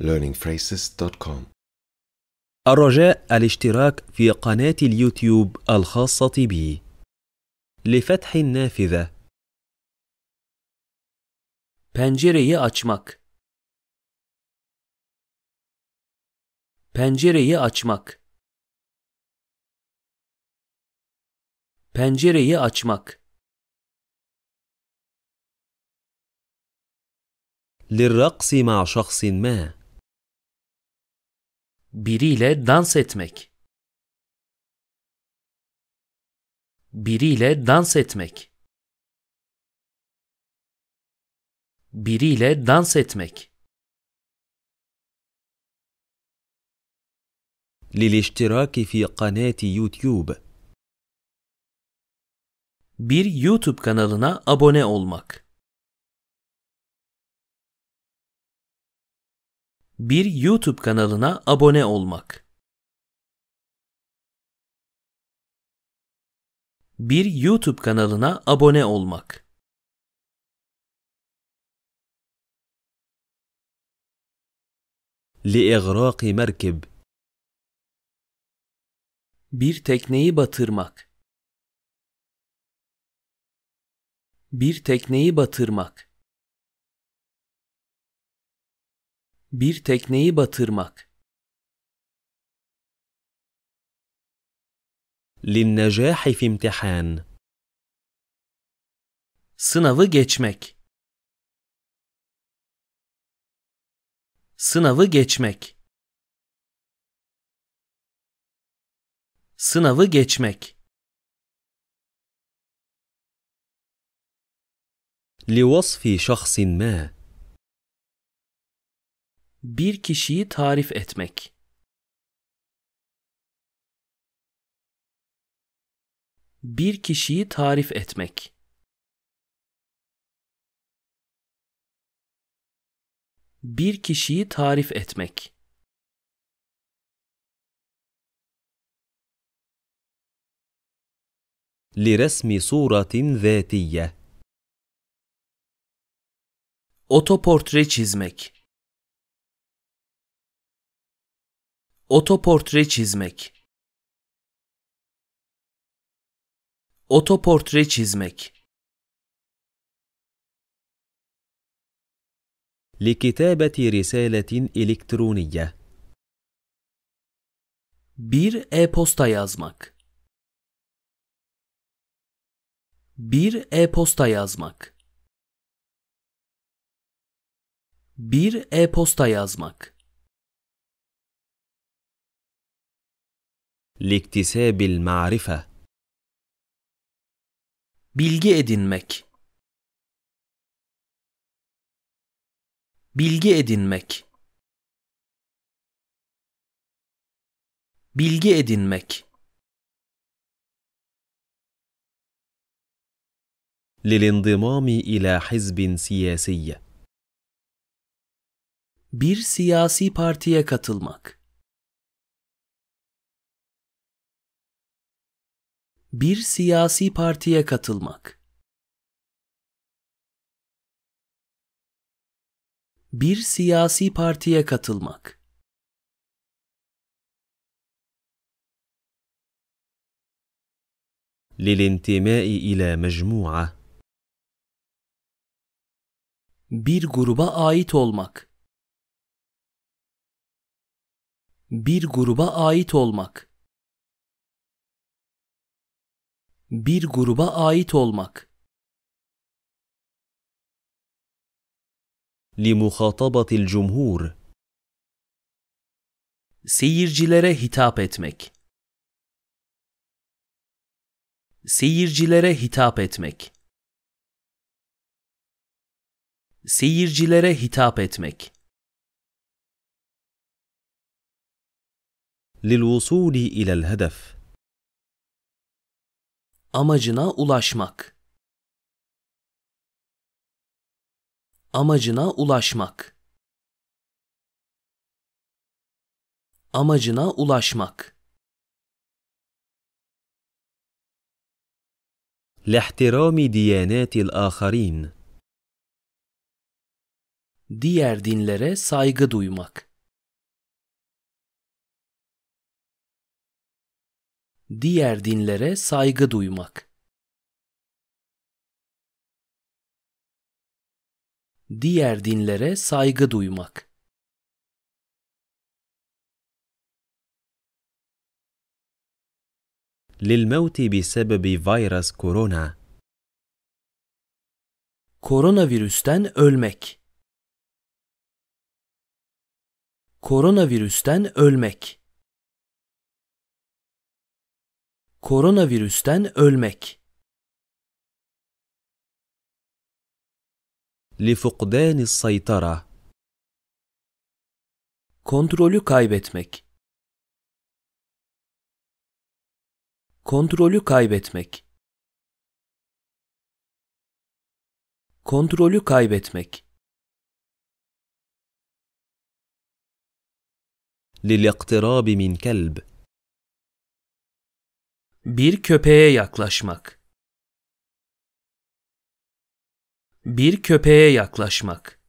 learningphrases.com الرجاء الاشتراك في قناة اليوتيوب الخاصة بي لفتح النافذة بنجيري أتشمك بنجيري أتشمك بنجيري أتشمك للرقص مع شخص ما biriyle dans etmek biriyle dans etmek biriyle dans etmek للاشتراك في قناة يوتيوب bir YouTube kanalına abone olmak Bir YouTube kanalına abone olmak. Bir YouTube kanalına abone olmak. لإغراق مركب Bir tekneyi batırmak. Bir tekneyi batırmak. Bir tekneyi batırmak. للنجاح في امتحان. Sınavı geçmek. Sınavı geçmek. Sınavı geçmek. لوصف شخص ما bir kişiyi tarif etmek. Bir kişiyi tarif etmek. Bir kişiyi tarif etmek. لرسم صورة ذاتية. Otoportre çizmek. Otoportre çizmek Otoportre çizmek لكتابة رسالة إلكترونية Bir e-posta yazmak Bir e-posta yazmak Bir e-posta yazmak Liktisebil marife Bilgi edinmek Bilgi edinmek Bilgi edinmek للانضمام إلى حزب سياسي. Bir siyasi partiye katılmak. bir siyasi partiye katılmak. Bir siyasi partiye katılmak. للانتماء إلى مجموعة bir gruba ait olmak bir gruba ait olmak bir gruba ait olmak. لمخاطبة الجمهور Seyircilere hitap etmek. Seyircilere hitap etmek. Seyircilere hitap etmek. للوصول إلى الهدف amacına ulaşmak amacına ulaşmak amacına ulaşmak لاحترام ديانات الآخرين diğer dinlere saygı duymak diğer dinlere saygı duymak. Diğer dinlere saygı duymak. للموت بسبب فيروس كورونا Koronavirüsten ölmek Koronavirüsten ölmek Koronavirüsten ölmek. لفقدان السيطرة Kontrolü kaybetmek. Kontrolü kaybetmek. Kontrolü kaybetmek. للاقتراب من كلب bir köpeğe yaklaşmak. Bir köpeğe yaklaşmak.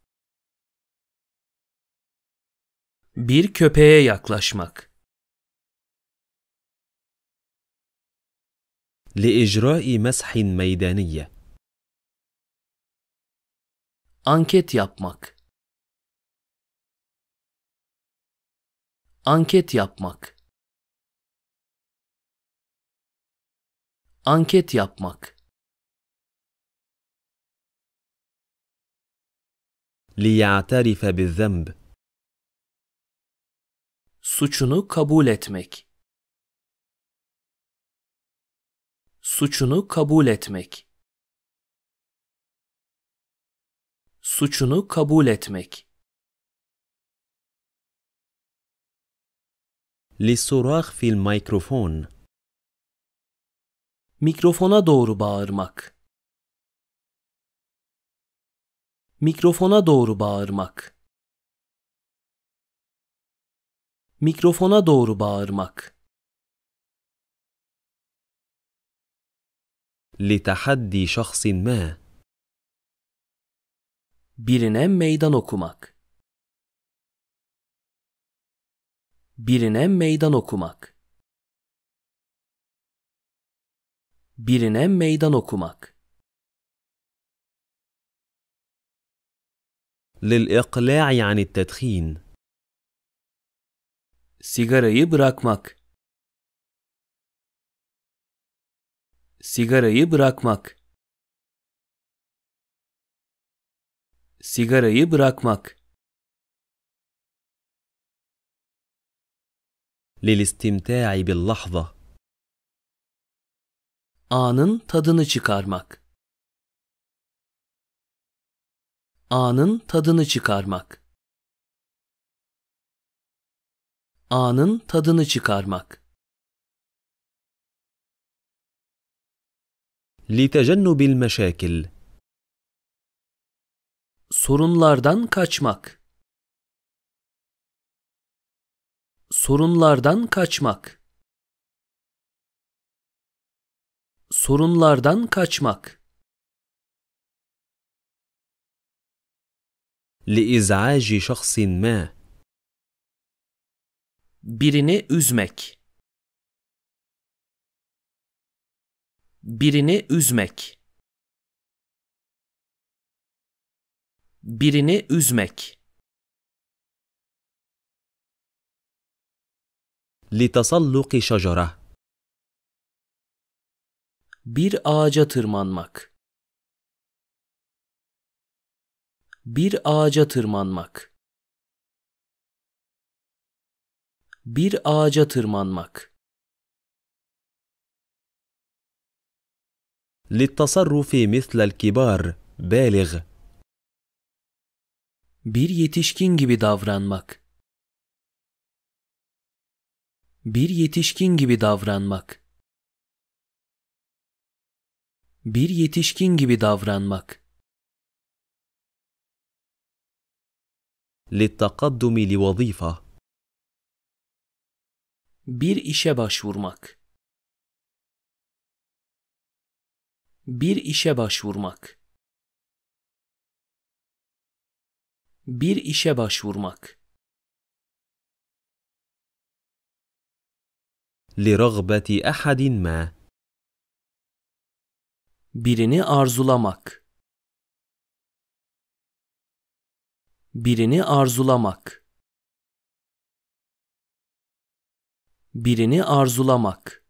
Bir köpeğe yaklaşmak. لإجراء مسح ميدانية. Anket yapmak. Anket yapmak. Anket yapmak. ليعترف بالذنب Suçunu kabul etmek. Suçunu kabul etmek. Suçunu kabul etmek. للصراخ في الميكروفون Mikrofona doğru bağırmak. Mikrofona doğru bağırmak. Mikrofona doğru bağırmak. لتحدي شخص ما birine meydan okumak birine meydan okumak birine meydan okumak. للإقلاع عن التدخين. سيجاريي براكماك. سيجاريي براكماك. سيجاريي براكماك. للاستمتاع باللحظة. Anın tadını çıkarmak. Anın tadını çıkarmak. Anın tadını çıkarmak. لتجنب المشاكل Sorunlardan kaçmak. Sorunlardan kaçmak. sorunlardan kaçmak. لإزعاج شخص ما birini üzmek birini üzmek birini üzmek لتسلق شجره bir ağaca tırmanmak. Bir ağaca tırmanmak. Bir ağaca tırmanmak. للتصرف مثل الكبار بالغ Bir yetişkin gibi davranmak. Bir yetişkin gibi davranmak. Bir yetişkin gibi davranmak. للتقدم لوظيفة Bir işe başvurmak. Bir işe başvurmak. Bir işe başvurmak. لرغبة أحد ما birini arzulamak birini arzulamak birini arzulamak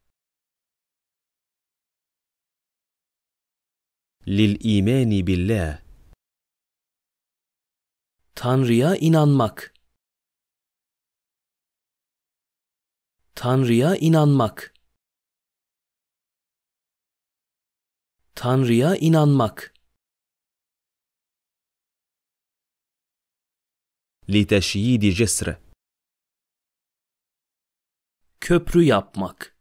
lil imani billah Tanrı'ya inanmak Tanrı'ya inanmak Tanrı'ya inanmak. لتشييد جسر Köprü yapmak.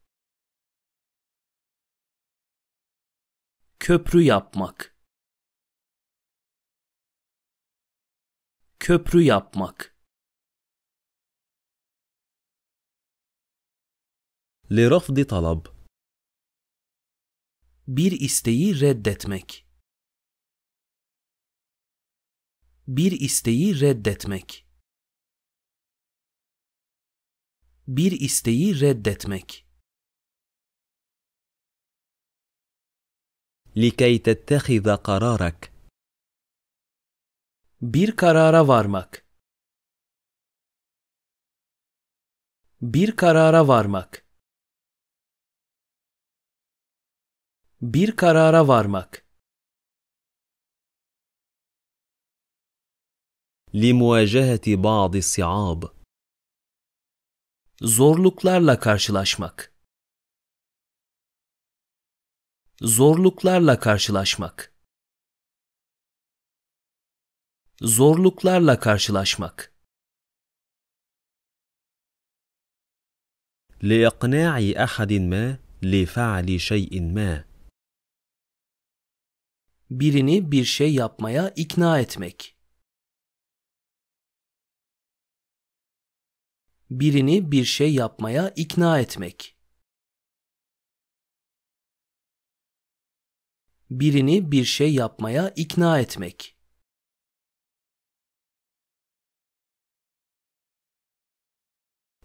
Köprü yapmak. Köprü yapmak. لرفض طلب bir isteği reddetmek. Bir isteği reddetmek. Bir isteği reddetmek. لكي تتخذ قرارك. Bir karara varmak. Bir karara varmak. Bir karara varmak. لمواجهة بعض الصعاب Zorluklarla karşılaşmak. Zorluklarla karşılaşmak. Zorluklarla karşılaşmak. لإقناع أحد ما لفعل شيء ما birini bir şey yapmaya ikna etmek. Birini bir şey yapmaya ikna etmek. Birini bir şey yapmaya ikna etmek.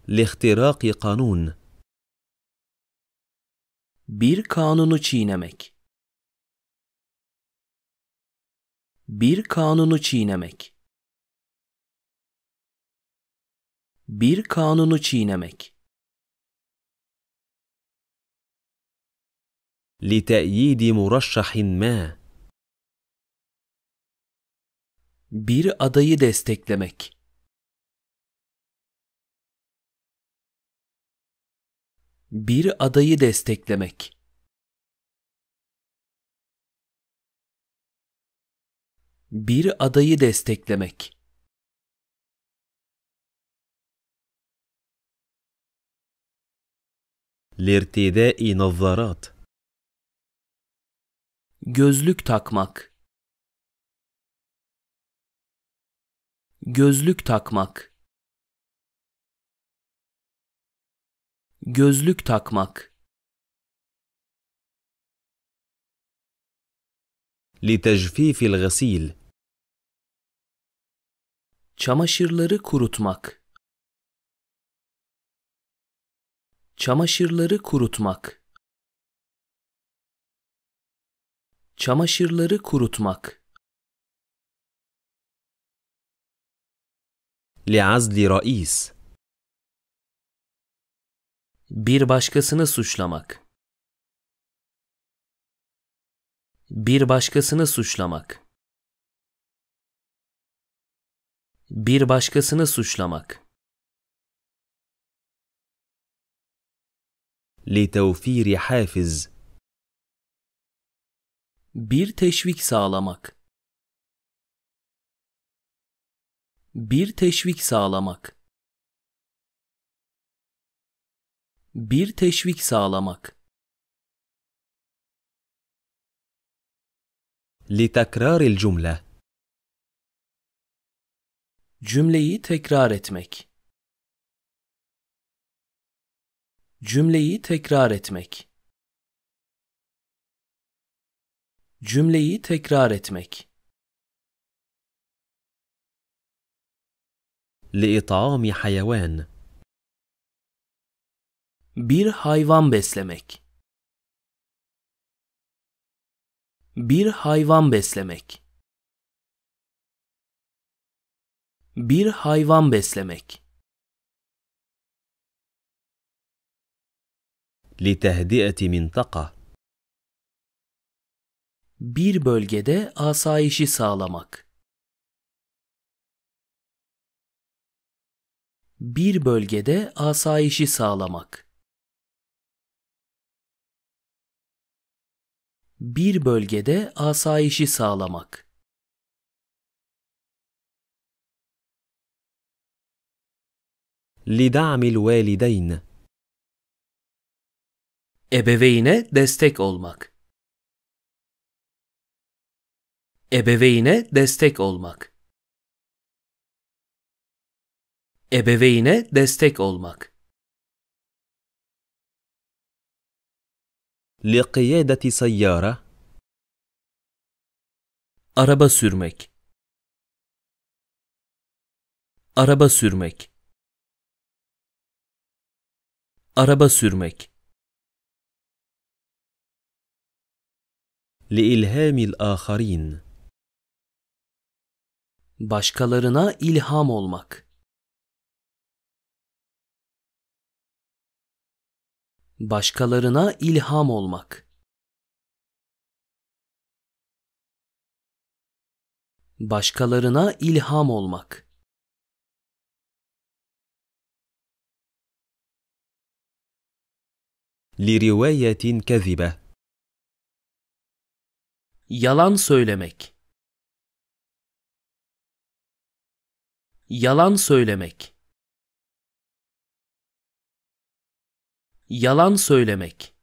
لاختراق kanun. bir kanunu çiğnemek bir kanunu çiğnemek bir kanunu çiğnemek لتأييد مرشح ما bir adayı desteklemek bir adayı desteklemek bir adayı desteklemek. لارتداء نظارات gözlük takmak gözlük takmak gözlük takmak لتجفيف الغسيل Çamaşırları kurutmak. Çamaşırları kurutmak. Çamaşırları kurutmak. Liazli رئيس Bir başkasını suçlamak. Bir başkasını suçlamak. Bir başkasını suçlamak. لتوفير حافز bir teşvik sağlamak bir teşvik sağlamak bir teşvik sağlamak لتكرار الجمله Cümleyi tekrar etmek. Cümleyi tekrar etmek. Cümleyi tekrar etmek. لإطعام حيوان Bir hayvan beslemek. Bir hayvan beslemek. Bir hayvan beslemek. لتهدئة منطقة Bir bölgede asayişi sağlamak. Bir bölgede asayişi sağlamak. Bir bölgede asayişi sağlamak. لِدَعْمِ الْوَالِدَيْنِ Ebeveyne destek olmak. Ebeveyne destek olmak. Ebeveyne destek olmak. لِقِيَادَةِ سَيَّارَةِ Araba sürmek. Araba sürmek. Araba sürmek. لِإِلْهَامِ الْآخَرِينَ Başkalarına ilham olmak. Başkalarına ilham olmak. Başkalarına ilham olmak. لرواية كذبة yalan söylemek yalan söylemek yalan söylemek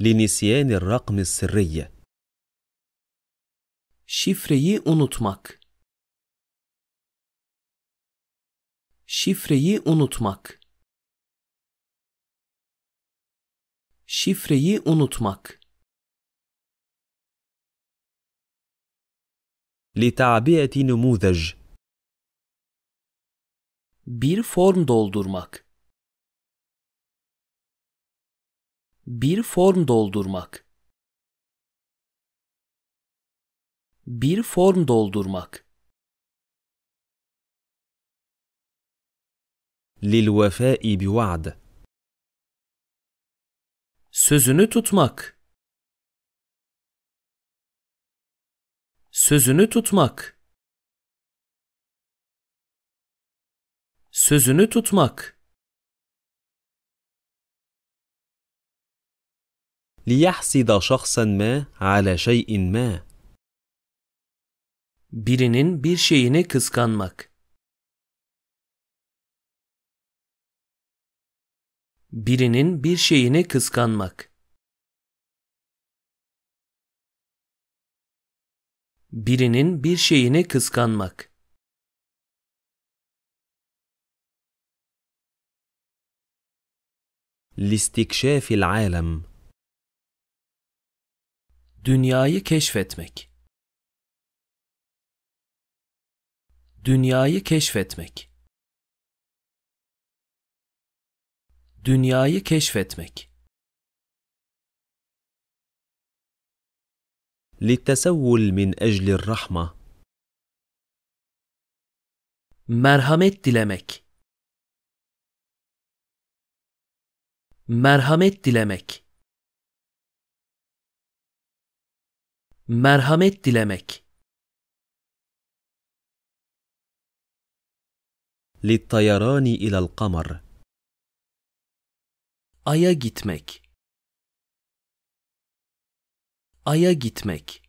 لنسيان الرقم السري şifreyi unutmak Şifreyi unutmak. Şifreyi unutmak. لتعبئة نموذج bir form doldurmak bir form doldurmak bir form doldurmak للوفاء بوعد sözünü tutmak sözünü tutmak sözünü tutmak ليحسد شخصا ما على شيء ما birinin bir şeyini kıskanmak Birinin bir şeyini kıskanmak. Birinin bir şeyini kıskanmak. لاستكشاف العالم Dünyayı keşfetmek. Dünyayı keşfetmek. Dünyayı keşfetmek. للتسول من أجل rahma, merhamet dilemek merhamet dilemek merhamet dilemek للطيران إلى kamar. Ay'a gitmek. Ay'a gitmek.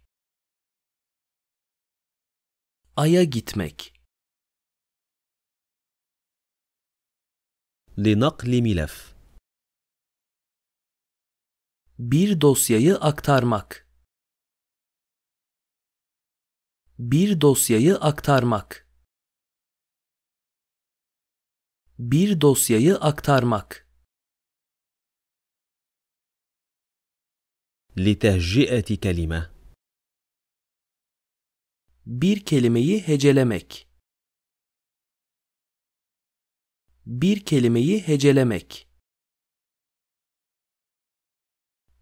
Ay'a gitmek. لنقل ملف Bir dosyayı aktarmak. Bir dosyayı aktarmak. Bir dosyayı aktarmak. لتهجئة كلمة bir kelimeyi hecelemek bir kelimeyi hecelemek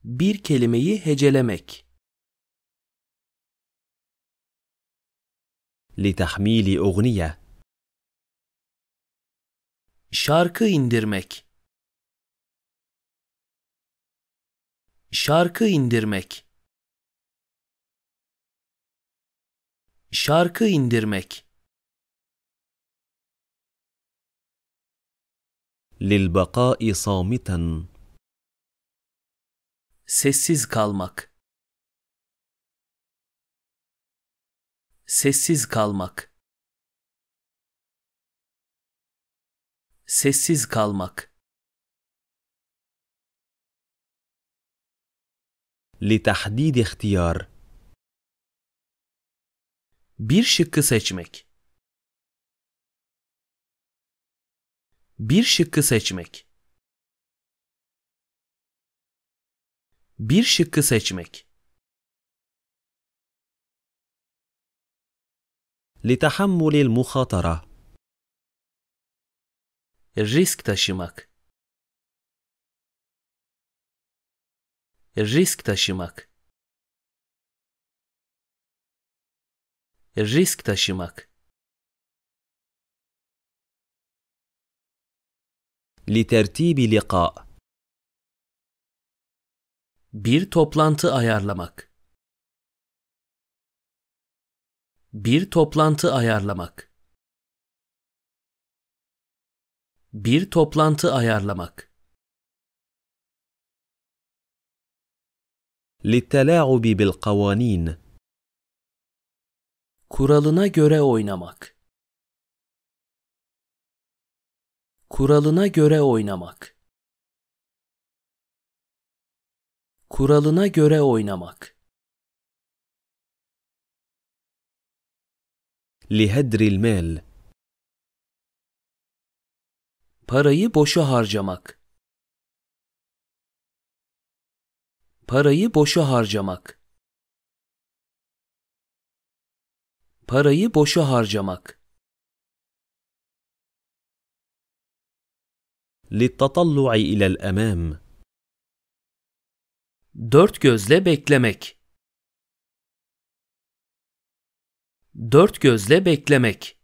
bir kelimeyi hecelemek لتحميل أغنية şarkı indirmek şarkı indirmek şarkı indirmek للبقاء صامتا sessiz kalmak sessiz kalmak sessiz kalmak لتحديد اختيار Bir şıkkı seçmek Bir şıkkı seçmek Bir şıkkı seçmek لتحمل المخاطرة risk taşımak risk taşımak risk taşımak لترتيب لقاء bir toplantı ayarlamak bir toplantı ayarlamak bir toplantı ayarlamak للتلاعب بالقوانين Kuralına göre oynamak Kuralına göre oynamak Kuralına göre oynamak لهدر المال Parayı boşa harcamak Parayı boşa harcamak. Parayı boşa harcamak. للتطلع إلى الأمام. Dört gözle beklemek. Dört gözle beklemek.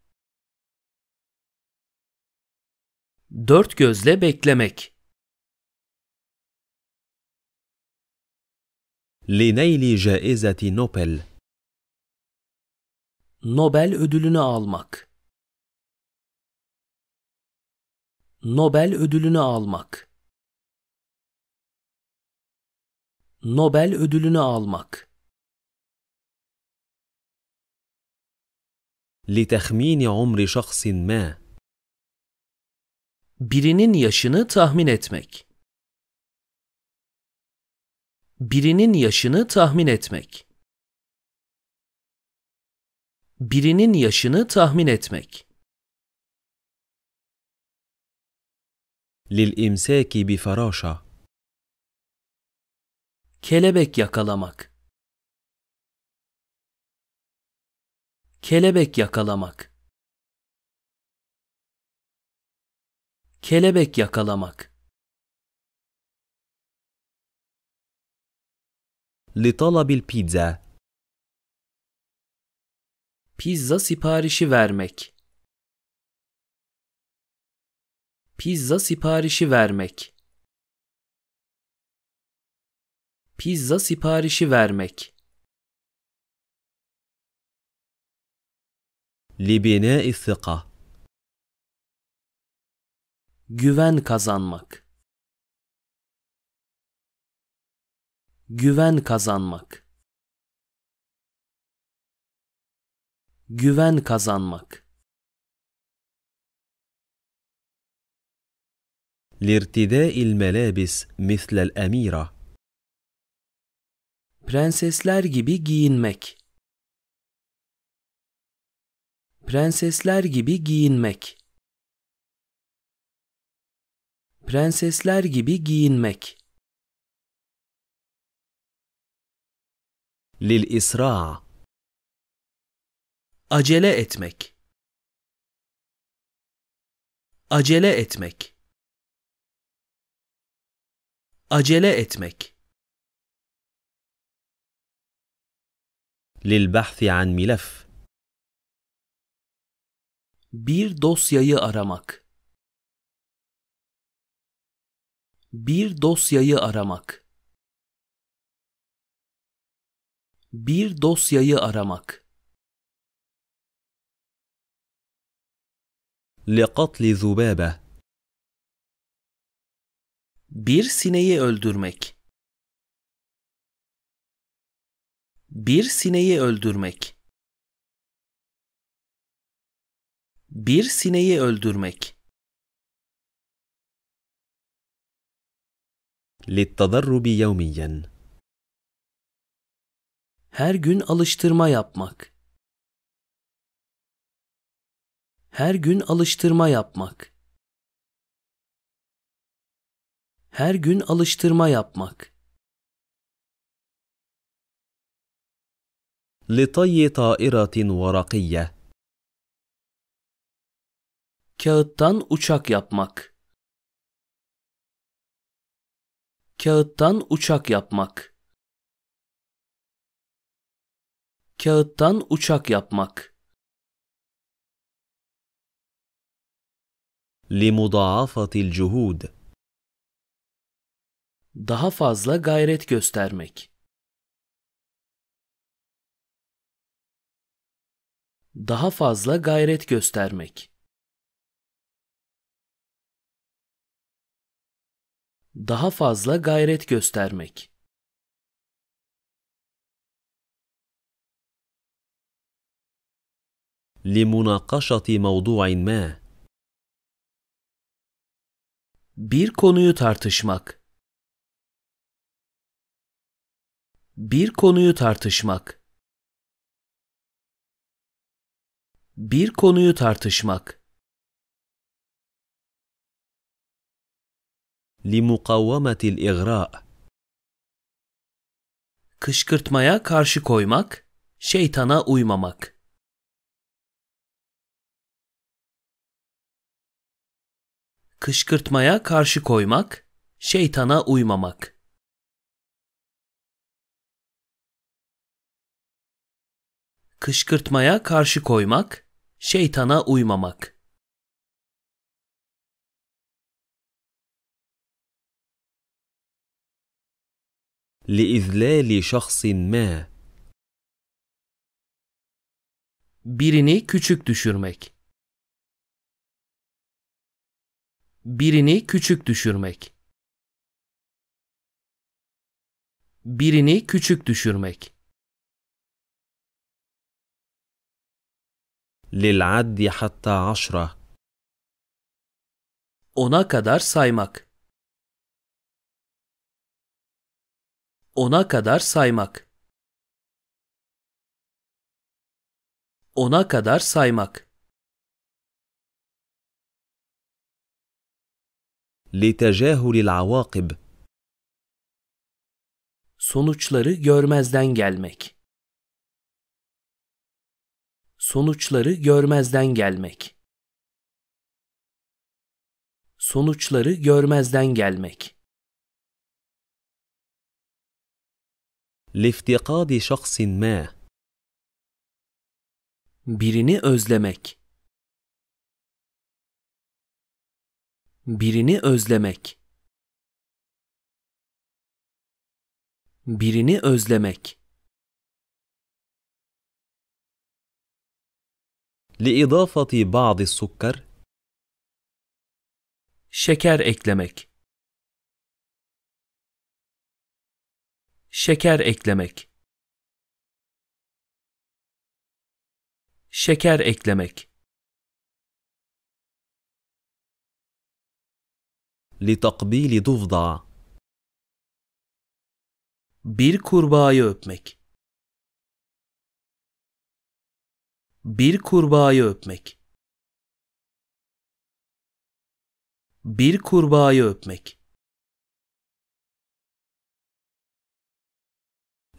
Dört gözle beklemek. لنيل جائزة نوبل Nobel ödülünü almak Nobel ödülünü almak Nobel ödülünü almak لتخمين عمر شخص ما birinin yaşını tahmin etmek birinin yaşını tahmin etmek. Birinin yaşını tahmin etmek. للإمساك farasha. kelebek yakalamak kelebek yakalamak kelebek yakalamak لطلب البيتزا Pizza siparişi vermek. Pizza siparişi vermek. Pizza siparişi vermek. لبناء الثقة Güven kazanmak. güven kazanmak güven kazanmak لارتداء الملابس مثل الأميرة prensesler gibi giyinmek prensesler gibi giyinmek prensesler gibi giyinmek للإسراع acele etmek acele etmek acele etmek للبحث عن ملف bir dosyayı aramak bir dosyayı aramak bir dosyayı aramak. لقتل ذبابة bir sineği öldürmek. Bir sineği öldürmek. Bir sineği öldürmek. للتدرب يومياً her gün alıştırma yapmak. Her gün alıştırma yapmak. Her gün alıştırma yapmak. لطي طائرة ورقية Kağıttan uçak yapmak. Kağıttan uçak yapmak. Kağıttan uçak yapmak. لمضاعفة الجهود Daha fazla gayret göstermek. Daha fazla gayret göstermek. Daha fazla gayret göstermek. لِمُنَاقَشَةِ مَوْضُوعٍ مَا Bir konuyu tartışmak Bir konuyu tartışmak Bir konuyu tartışmak لمقاومة الإغراء Kışkırtmaya karşı koymak, şeytana uymamak kışkırtmaya karşı koymak, şeytana uymamak. Kışkırtmaya karşı koymak, şeytana uymamak. لإذلال شخص ما birini küçük düşürmek birini küçük düşürmek birini küçük düşürmek للعد حتى عشرة ona kadar saymak ona kadar saymak ona kadar saymak لتجاهل العواقب sonuçları görmezden gelmek sonuçları görmezden gelmek sonuçları görmezden gelmek لافتقاد شخص ما birini özlemek birini özlemek birini özlemek لإضافة بعض السكر şeker eklemek şeker eklemek şeker eklemek لِتَقْبِيلِ ضُفْضَى Bir kurbağayı öpmek Bir kurbağayı öpmek Bir kurbağayı öpmek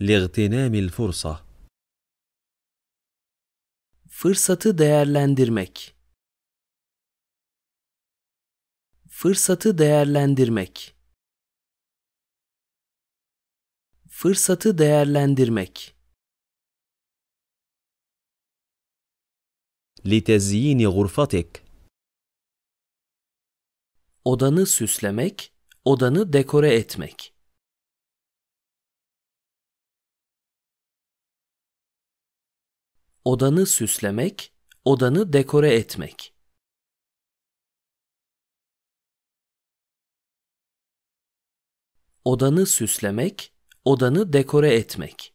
لِغْتِنَامِ الْفُرْصَةِ Fırsatı değerlendirmek Fırsatı değerlendirmek. Fırsatı değerlendirmek. لتزيين غرفتك. Odanı süslemek, odanı dekore etmek. Odanı süslemek, odanı dekore etmek. odanı süslemek, odanı dekore etmek.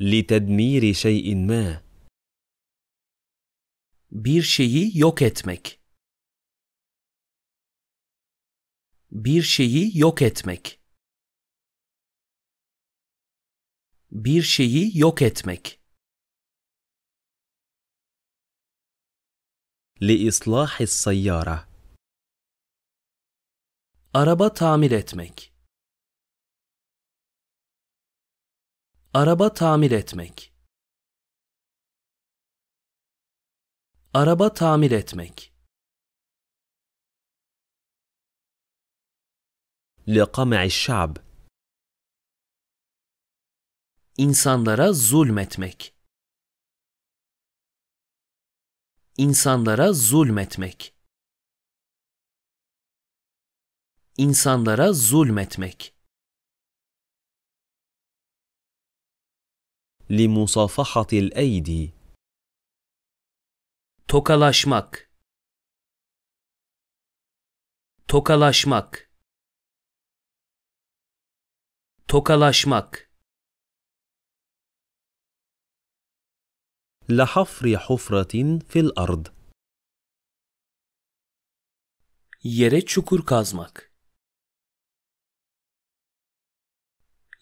لتدمير شيء ما bir şeyi yok etmek bir şeyi yok etmek bir şeyi yok etmek لإصلاح السيارة Araba tamir etmek Araba tamir etmek Araba tamir etmek لقمع الشعب insanlara zulmetmek insanlara zulmetmek insanlara zulmetmek لمصافحة الأيدي tokalaşmak tokalaşmak tokalaşmak لحفر حفرة في الأرض Yere çukur kazmak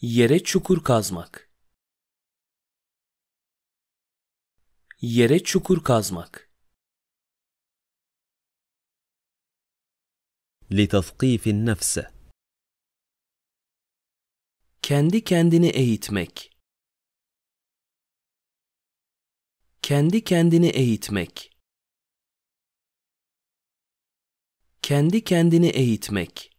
Yere çukur kazmak Yere çukur kazmak لتثقيف النفس Kendi kendini eğitmek kendi kendini eğitmek kendi kendini eğitmek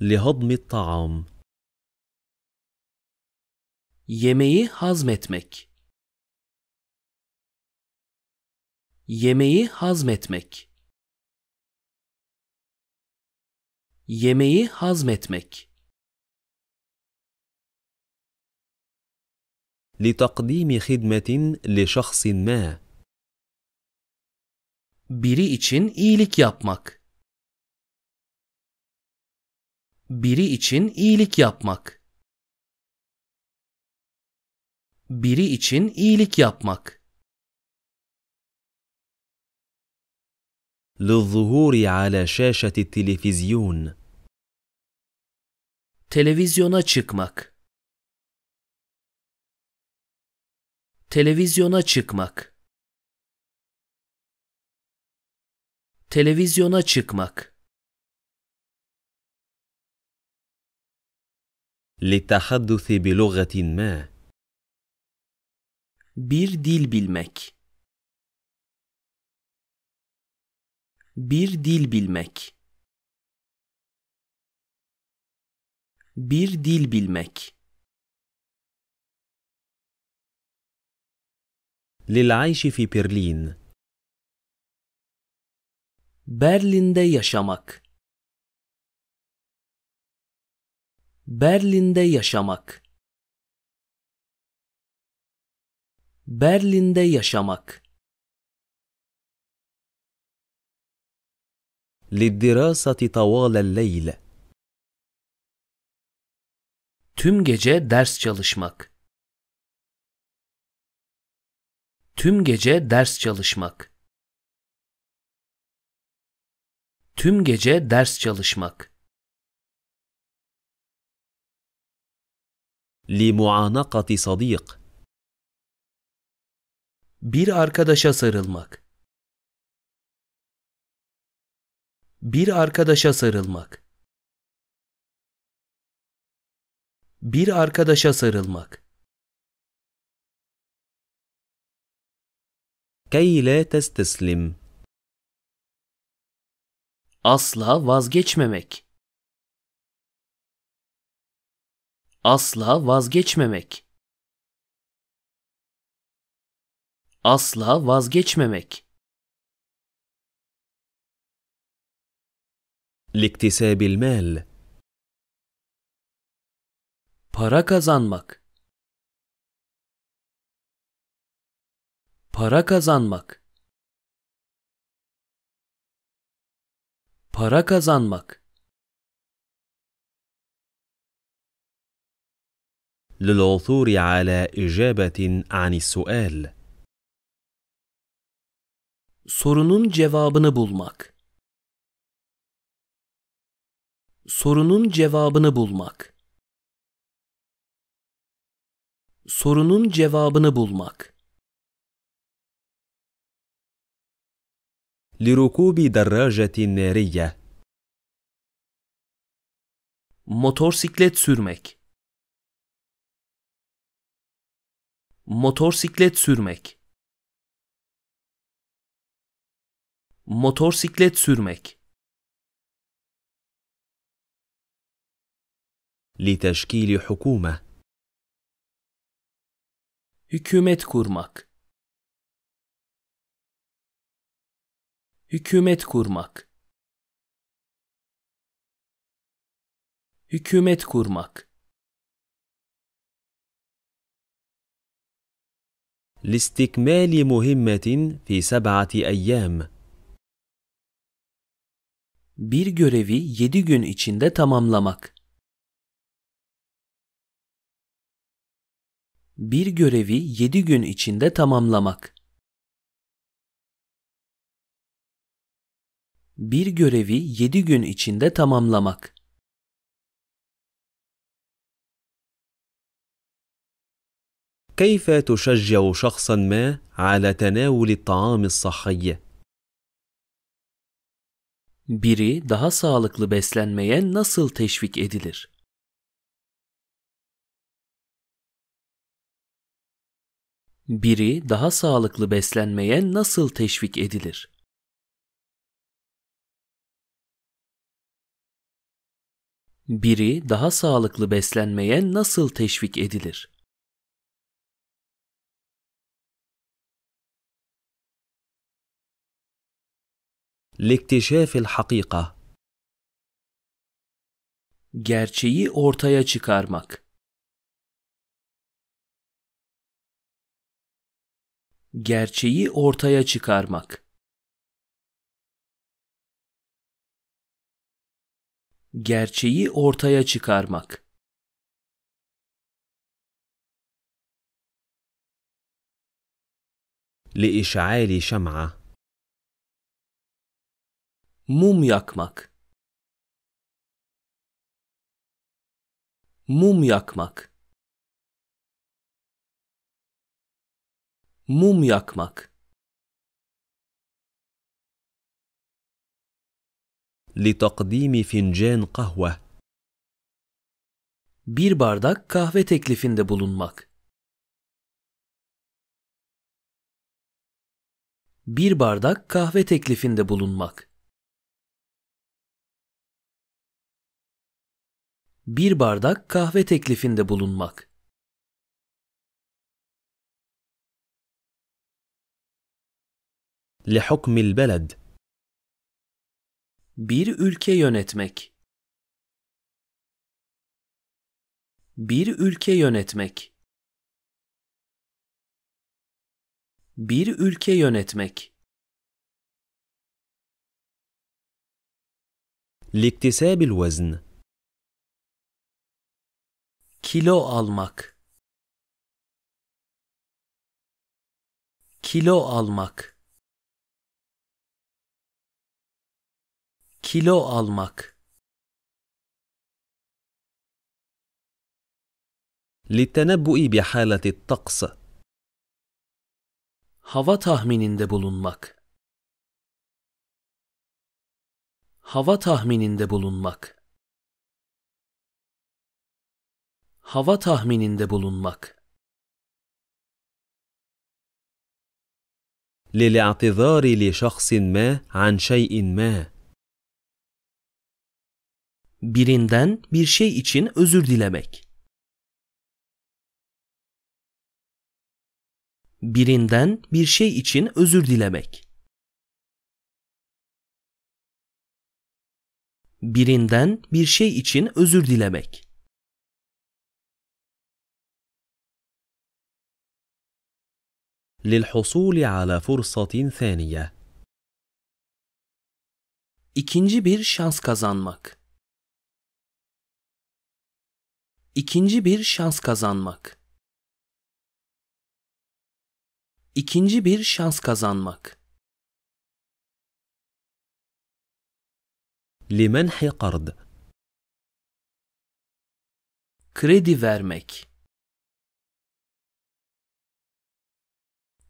لهضم الطعام yemeği hazmetmek yemeği hazmetmek yemeği hazmetmek لتقديم خدمة لشخص ما. Biri için iyilik yapmak. Biri için iyilik yapmak. Biri için iyilik yapmak. للظهور على شاشة التلفزيون. Televizyona çıkmak. Televizyona çıkmak. Televizyona çıkmak. للتحدث بلغة ما. Bir dil bilmek. Bir dil bilmek. Bir dil bilmek. للعيش في برلين Berlin'de yaşamak Berlin'de yaşamak Berlin'de yaşamak للدراسة طوال الليل Tüm gece ders çalışmak Tüm gece ders çalışmak. Tüm gece ders çalışmak. لمعانقة صديق Bir arkadaşa sarılmak. Bir arkadaşa sarılmak. Bir arkadaşa sarılmak. كي لا تستسلم asla vazgeçmemek asla vazgeçmemek asla vazgeçmemek لاكتساب المال para kazanmak Para kazanmak. Para kazanmak. للعثور على إجابة عن السؤال. Sorunun cevabını bulmak. Sorunun cevabını bulmak. Sorunun cevabını bulmak. لركوب دراجة نارية. موتورسيكلت سورمك موتورسيكلت سورمك موتورسيكلت سورمك لتشكيل حكومة حكومة كورمك hükümet kurmak hükümet kurmak لاستكمال مهمة في سبعة أيام Bir görevi yedi gün içinde tamamlamak. Bir görevi yedi gün içinde tamamlamak. Bir görevi 7 gün içinde tamamlamak. كيف تشجع شخصا ما على تناول الطعام الصحي؟ Biri daha sağlıklı beslenmeye nasıl teşvik edilir? Biri daha sağlıklı beslenmeye nasıl teşvik edilir? Biri daha sağlıklı beslenmeye nasıl teşvik edilir? el الحقيقة Gerçeği ortaya çıkarmak. Gerçeği ortaya çıkarmak. gerçeği ortaya çıkarmak. لإشعال شمعة mum yakmak mum yakmak mum yakmak لتقديم فنجان قهوة bir bardak kahve teklifinde bulunmak. Bir bardak kahve teklifinde bulunmak. Bir bardak kahve teklifinde bulunmak. لحكم البلد bir ülke yönetmek. Bir ülke yönetmek. Bir ülke yönetmek. لاكتساب الوزن kilo almak kilo almak Kilo almak. للتنبؤ بحالة الطقس. Hava tahmininde bulunmak. Hava tahmininde bulunmak. Hava tahmininde bulunmak. للاعتذار لشخص ما عن شيء ما. birinden bir şey için özür dilemek. Birinden bir şey için özür dilemek. Birinden bir şey için özür dilemek. للحصول على فرصة ثانية. İkinci bir şans kazanmak. İkinci bir şans kazanmak. İkinci bir şans kazanmak. لمنح قرض kredi vermek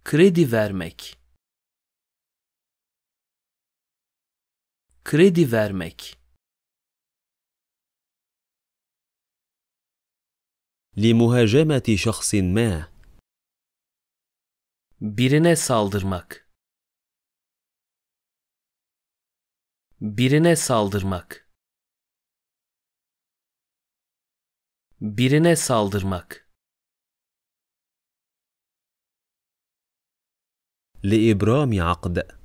kredi vermek kredi vermek لمهاجمة شخص ما birine saldırmak birine saldırmak birine saldırmak لإبرام عقد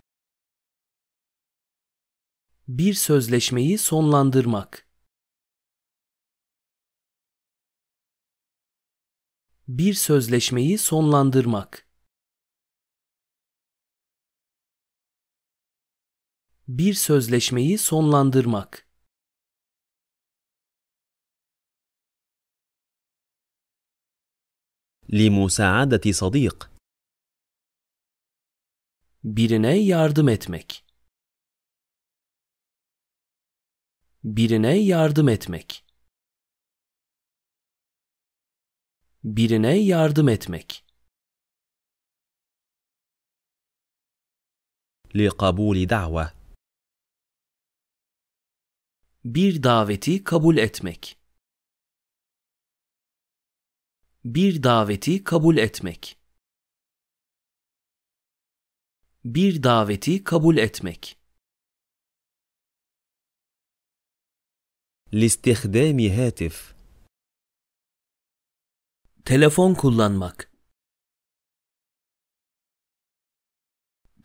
bir sözleşmeyi sonlandırmak bir sözleşmeyi sonlandırmak. Bir sözleşmeyi sonlandırmak. لمساعدة صديق birine yardım etmek birine yardım etmek birine yardım etmek. لقبول دعوة bir daveti kabul etmek. Bir daveti kabul etmek. Bir daveti kabul etmek. لاستخدام هاتف Telefon kullanmak.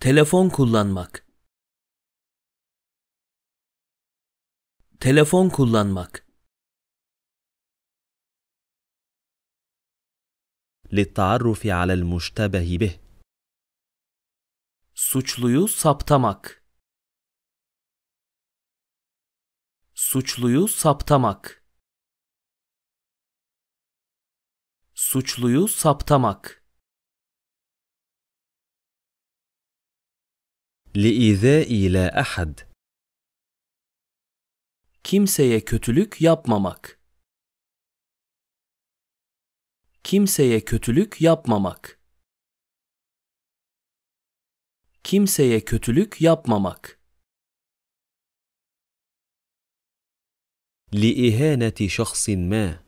Telefon kullanmak. Telefon kullanmak. للتعرف على المشتبه به Suçluyu saptamak. Suçluyu saptamak. Suçluyu saptamak. لإيذاء لا أحد Kimseye kötülük yapmamak. Kimseye kötülük yapmamak. Kimseye kötülük yapmamak. لإهانة شخص ما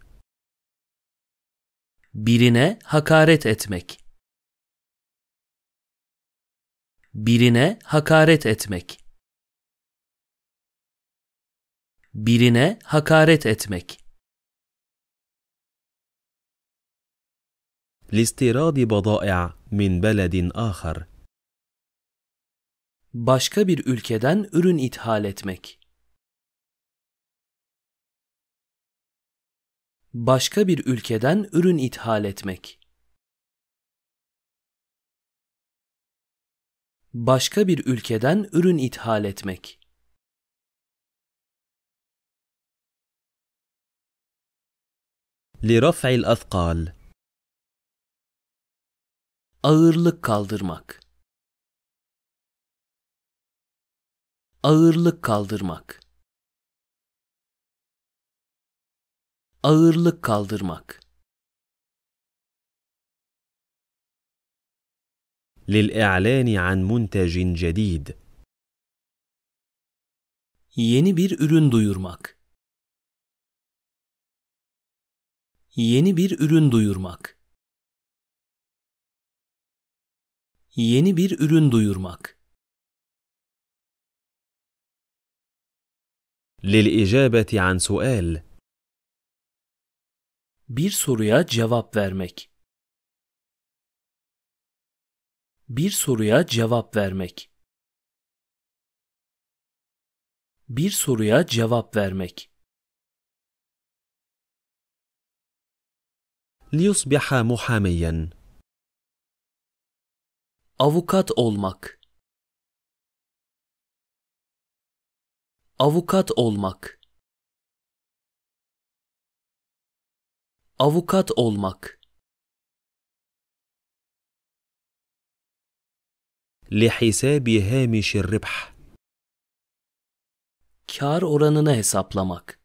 birine hakaret etmek birine hakaret etmek birine hakaret etmek لاستيراد بضائع من بلد آخر başka bir ülkeden ürün ithal etmek başka bir ülkeden ürün ithal etmek. Başka bir ülkeden ürün ithal etmek. لرفع الأثقال ağırlık kaldırmak ağırlık kaldırmak ağırlık kaldırmak. للإعلان عن منتج جديد. Yeni bir ürün duyurmak. Yeni bir ürün duyurmak. Yeni bir ürün duyurmak. للإجابة عن سؤال bir soruya cevap vermek. Bir soruya cevap vermek. Bir soruya cevap vermek. ليصبح محاميا. Avukat olmak. Avukat olmak. Avukat olmak. لحساب هامش الربح Kar oranını hesaplamak.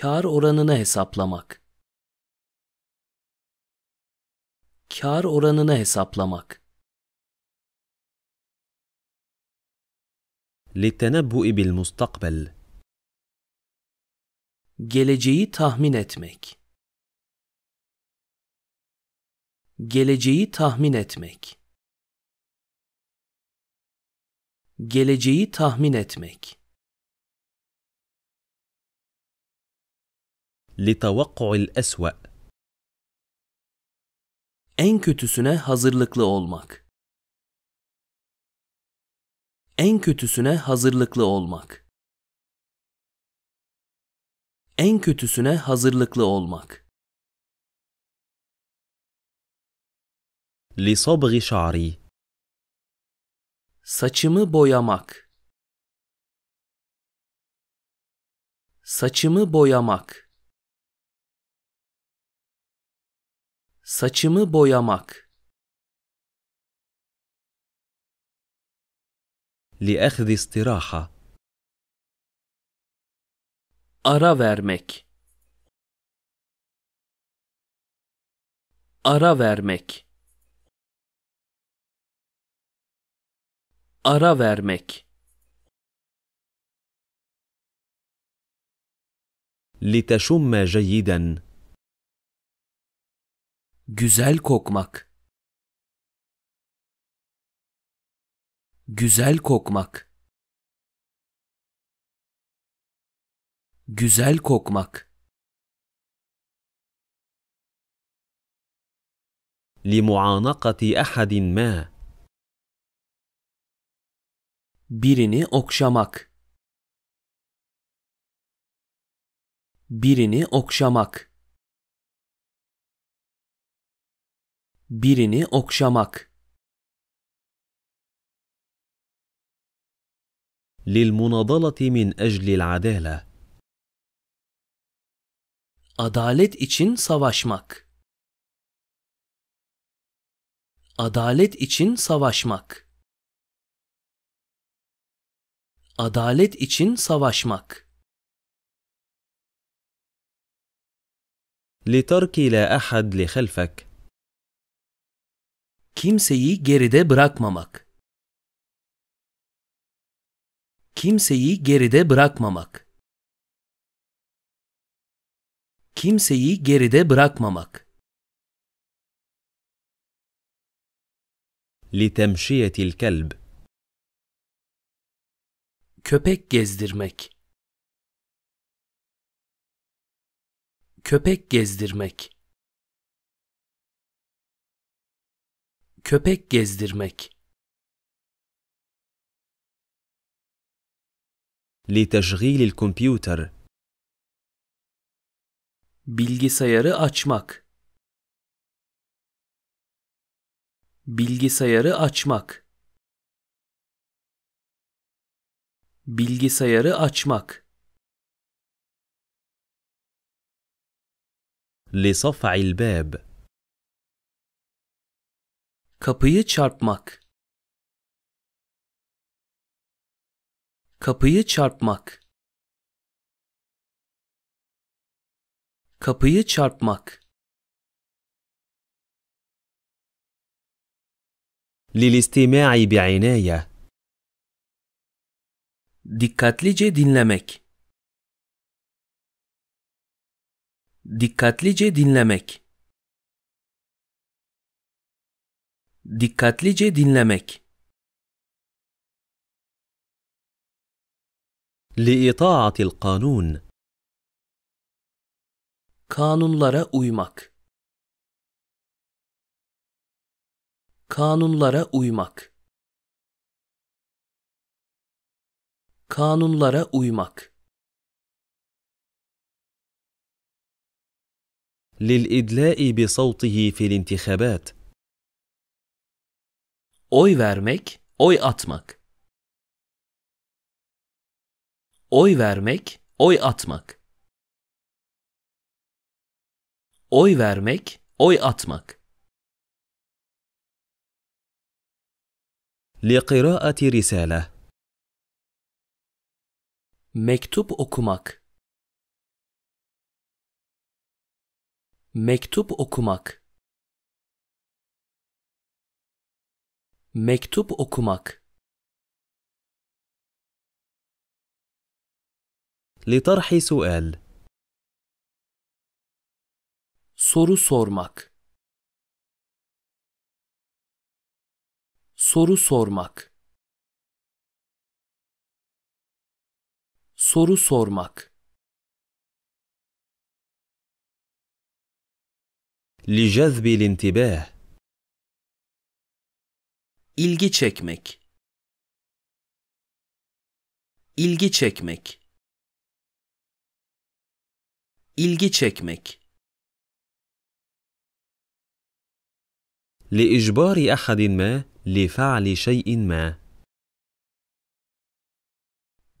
Kar oranını hesaplamak. Kar oranını hesaplamak. للتنبؤ بالمستقبل geleceği tahmin etmek geleceği tahmin etmek geleceği tahmin etmek لتوقع الأسوأ en kötüsüne hazırlıklı olmak en kötüsüne hazırlıklı olmak en kötüsüne hazırlıklı olmak. لصبغ شعري Saçımı boyamak. Saçımı boyamak. Saçımı boyamak. لأخذ استراحة ara vermek ara vermek ara vermek لتشم جيدا güzel kokmak güzel kokmak Güzel kokmak. لمعانقة أحد ما birini okşamak birini okşamak birini okşamak للمناضلة من أجل العدالة Adalet için savaşmak. Adalet için savaşmak. Adalet için savaşmak. لترك لا أحد لخلفك. Kimseyi geride bırakmamak. Kimseyi geride bırakmamak. kimseyi geride bırakmamak. لتمشية الكلب köpek gezdirmek köpek gezdirmek köpek gezdirmek لتشغيل الكمبيوتر bilgisayarı açmak bilgisayarı açmak bilgisayarı açmak لصفع الباب kapıyı çarpmak kapıyı çarpmak Kapıyı çarpmak. للاستماع بعناية. Dikkatlice dinlemek. Dikkatlice dinlemek. Dikkatlice dinlemek. لإطاعة القانون Kanunlara uymak. Kanunlara uymak. Kanunlara uymak. bi بصوته في الانتخابات. Oy vermek, oy atmak. Oy vermek, oy atmak. Oy vermek, oy atmak. لقراءة رسالة مكتوب okumak مكتوب okumak مكتوب okumak لطرح سؤال Soru sormak. Soru sormak. Soru sormak. لجذب الانتباه ilgi çekmek ilgi çekmek ilgi çekmek لإجبار أحد ما لفعل شيء ما.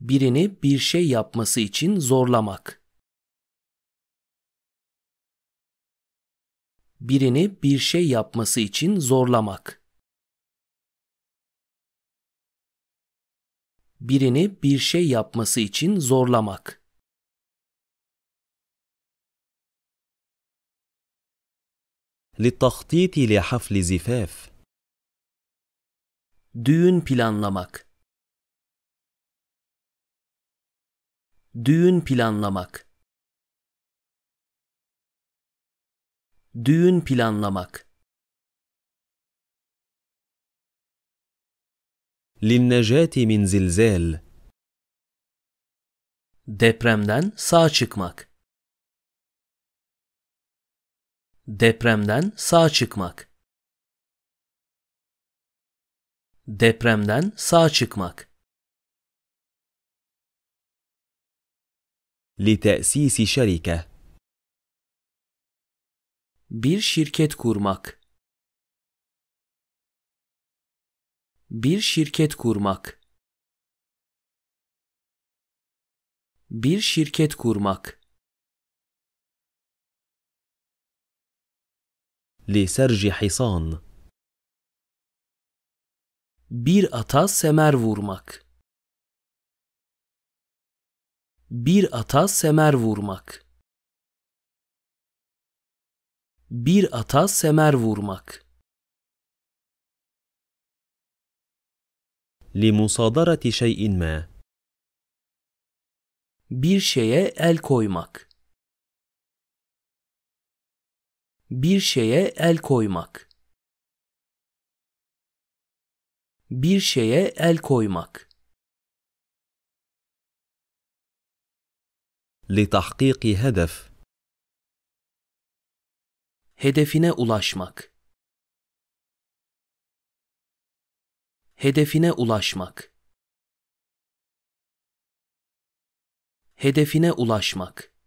Birini bir şey yapması için zorlamak. Birini bir şey yapması için zorlamak. Birini bir şey yapması için zorlamak. للتخطيط لحفل زفاف düğün planlamak düğün planlamak düğün planlamak للنجاة من زلزال depremden sağ çıkmak Depremden sağ çıkmak. Depremden sağ çıkmak. لتأسيس شركة Bir şirket kurmak. Bir şirket kurmak. Bir şirket kurmak. لسرج حصان Bir ata semer vurmak Bir ata semer vurmak Bir ata semer vurmak لمصادرة شيء ما bir şeye el koymak Bir şeye el koymak. Bir şeye el koymak. لتحقيق هدف hedefine ulaşmak hedefine ulaşmak hedefine ulaşmak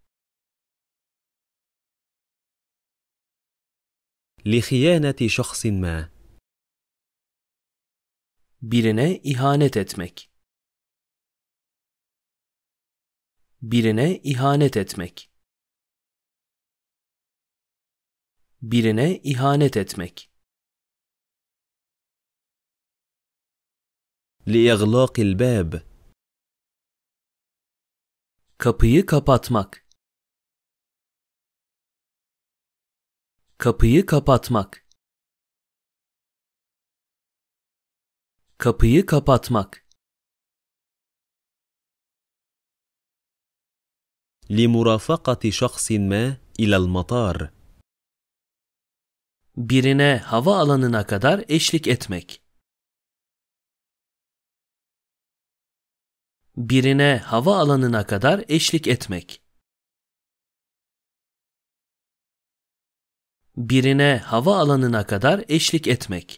لخيانة شخص ما birine ihanet etmek birine ihanet etmek birine ihanet etmek لإغلاق الباب kapıyı kapatmak Kapıyı kapatmak. Kapıyı kapatmak. لمرافقة شخص ما إلى المطار. Birine hava alanına kadar eşlik etmek. Birine hava alanına kadar eşlik etmek. birine hava alanına kadar eşlik etmek.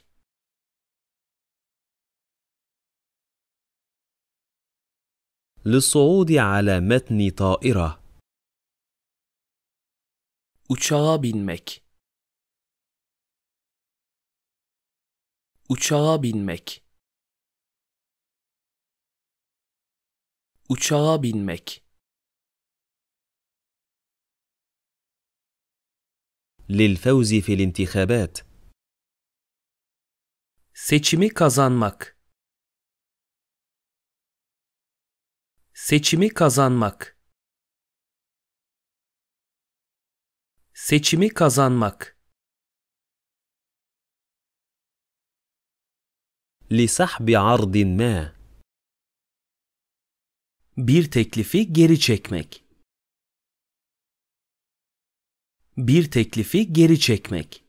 للصعود على متن طائرة uçağa binmek uçağa binmek uçağa binmek للفوز في الانتخابات Seçimi kazanmak Seçimi kazanmak Seçimi kazanmak لسحب عرض ما bir teklifi geri çekmek Bir teklifi geri çekmek.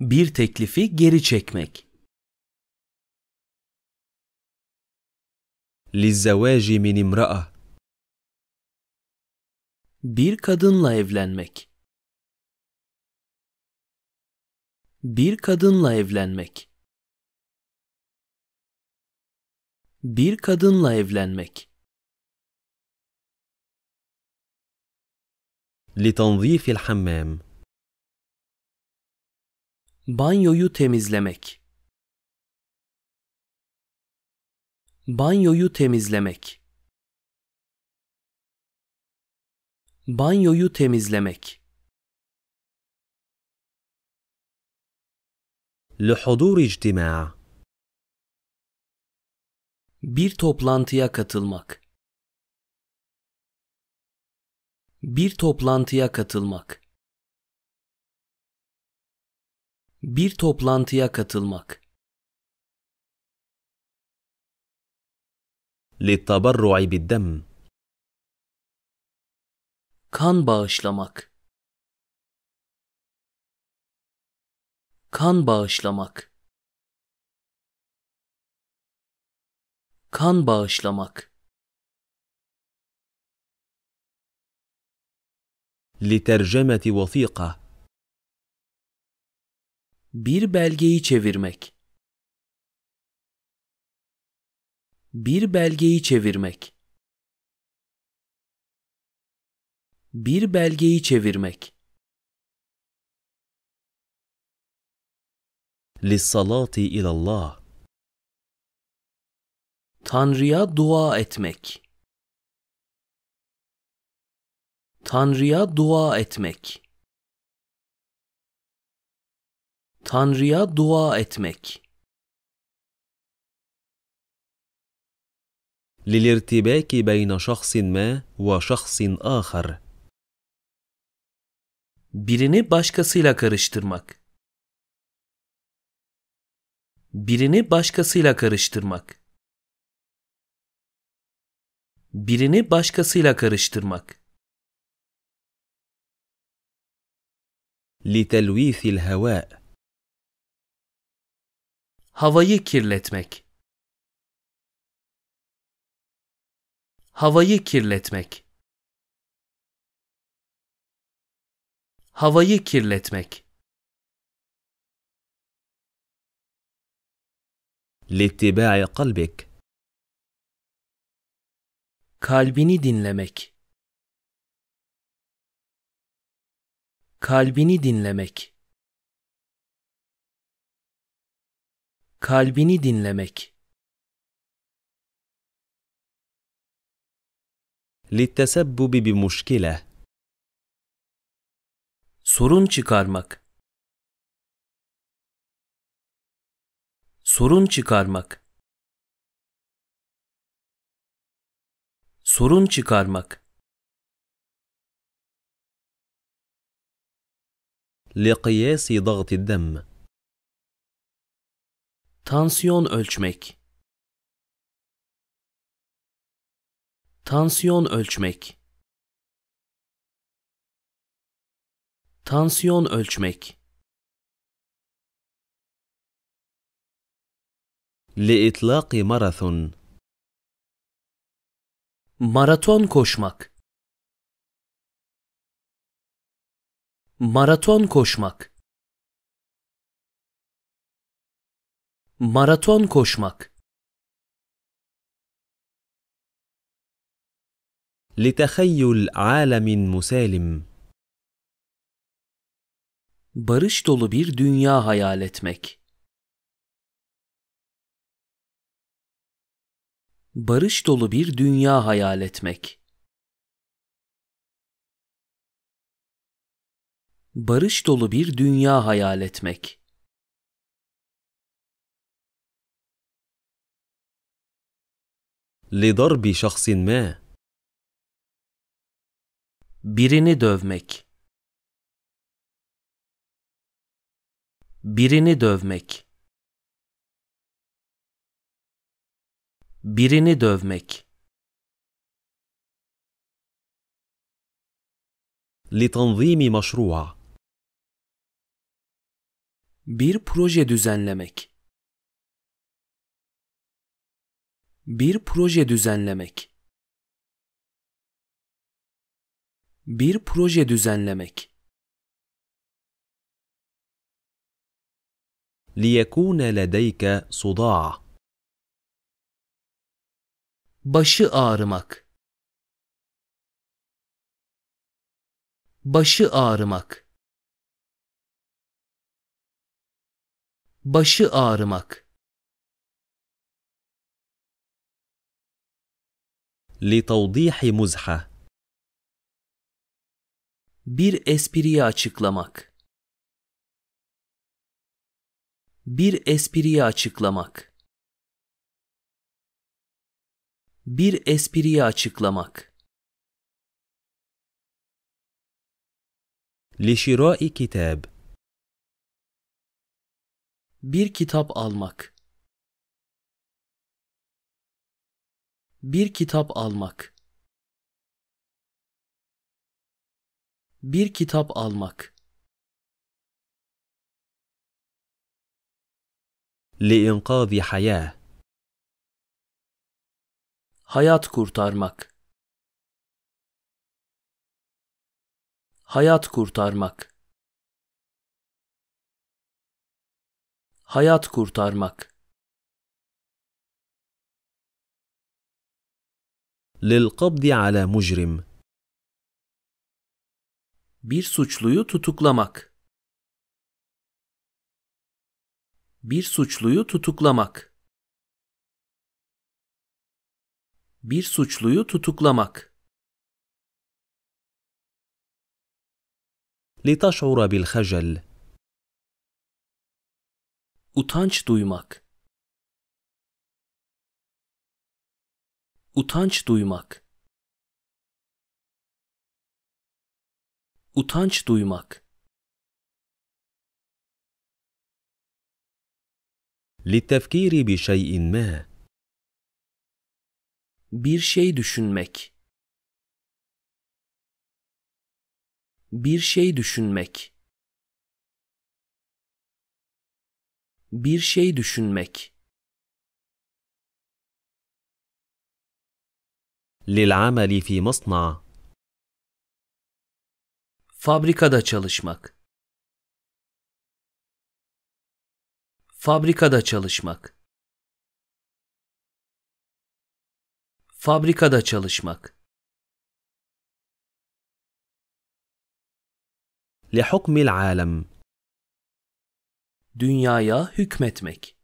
Bir teklifi geri çekmek. للزواج من امرأة Bir kadınla evlenmek. Bir kadınla evlenmek. Bir kadınla evlenmek. لتنظيف الحمام banyoyu temizlemek banyoyu temizlemek banyoyu temizlemek لحضور اجتماع bir toplantıya katılmak Bir toplantıya katılmak. Bir toplantıya katılmak. للتبرع بالدم kan bağışlamak kan bağışlamak kan bağışlamak لترجمة وثيقة Bir belgeyi çevirmek Bir belgeyi çevirmek Bir belgeyi çevirmek للصلاة إلى الله Tanrı'ya dua etmek Tanrı'ya dua etmek. Tanrı'ya dua etmek. للارتباك بين شخص ما وشخص آخر. Birini başkasıyla karıştırmak. Birini başkasıyla karıştırmak. Birini başkasıyla karıştırmak. لتلويث الهواء هوايي كيرلتمك هوايي كيرلتمك هوايي كيرلتمك لاتباع قلبك قلبني دينلمك Kalbini dinlemek. Kalbini dinlemek. للتسبب بمشكلة sorun çıkarmak sorun çıkarmak sorun çıkarmak لقياس ضغط الدم. تانسيون ölçmek تانسيون ölçmek تانسيون ölçmek لإطلاق ماراثون ماراثون koşmak Maraton koşmak Maraton koşmak لتخيل عالم مسالم Barış dolu bir dünya hayal etmek. Barış dolu bir dünya hayal etmek. barış dolu bir dünya hayal etmek. لضرب شخص ما birini dövmek birini dövmek birini dövmek لتنظيم مشروع bir proje düzenlemek. Bir proje düzenlemek. Bir proje düzenlemek. ليكون لديك صداع. Başı ağrımak. Başı ağrımak. başı ağrımak. لتوضيح مزحة bir espriyi açıklamak. Bir espriyi açıklamak. Bir espriyi açıklamak. لشراء كتاب bir kitap almak. Bir kitap almak. Bir kitap almak. لإنقاذ حياة Hayat kurtarmak. Hayat kurtarmak. Hayat kurtarmak. للقبض على مجرم Bir suçluyu tutuklamak. Bir suçluyu tutuklamak. Bir suçluyu tutuklamak. لتشعر بالخجل utanç duymak utanç duymak utanç duymak للتفكير بشيء ما bir şey düşünmek bir şey düşünmek bir şey düşünmek. للعمل في مصنع fabrikada çalışmak fabrikada çalışmak fabrikada çalışmak لحكم العالم dünyaya hükmetmek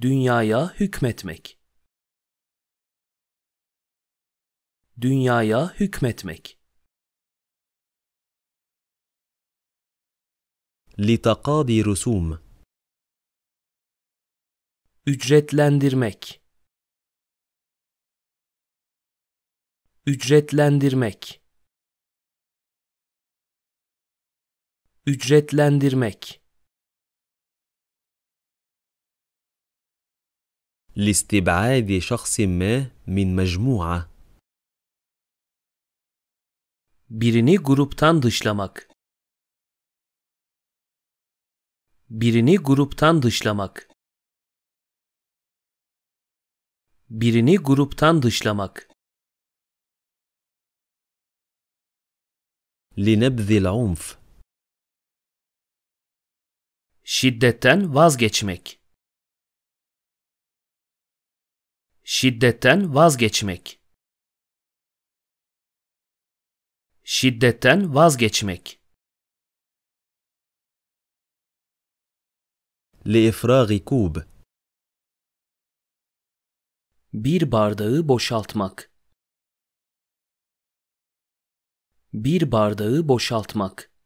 dünyaya hükmetmek dünyaya hükmetmek لتقاضي رسوم ücretlendirmek ücretlendirmek ücretlendirmek لاستبعاد شخص ما من مجموعة birini gruptan dışlamak birini gruptan dışlamak birini gruptan dışlamak لنبذ العنف Şiddetten vazgeçmek. Şiddetten vazgeçmek. Şiddetten vazgeçmek. لإفراغ كوب Bir bardağı boşaltmak. Bir bardağı boşaltmak.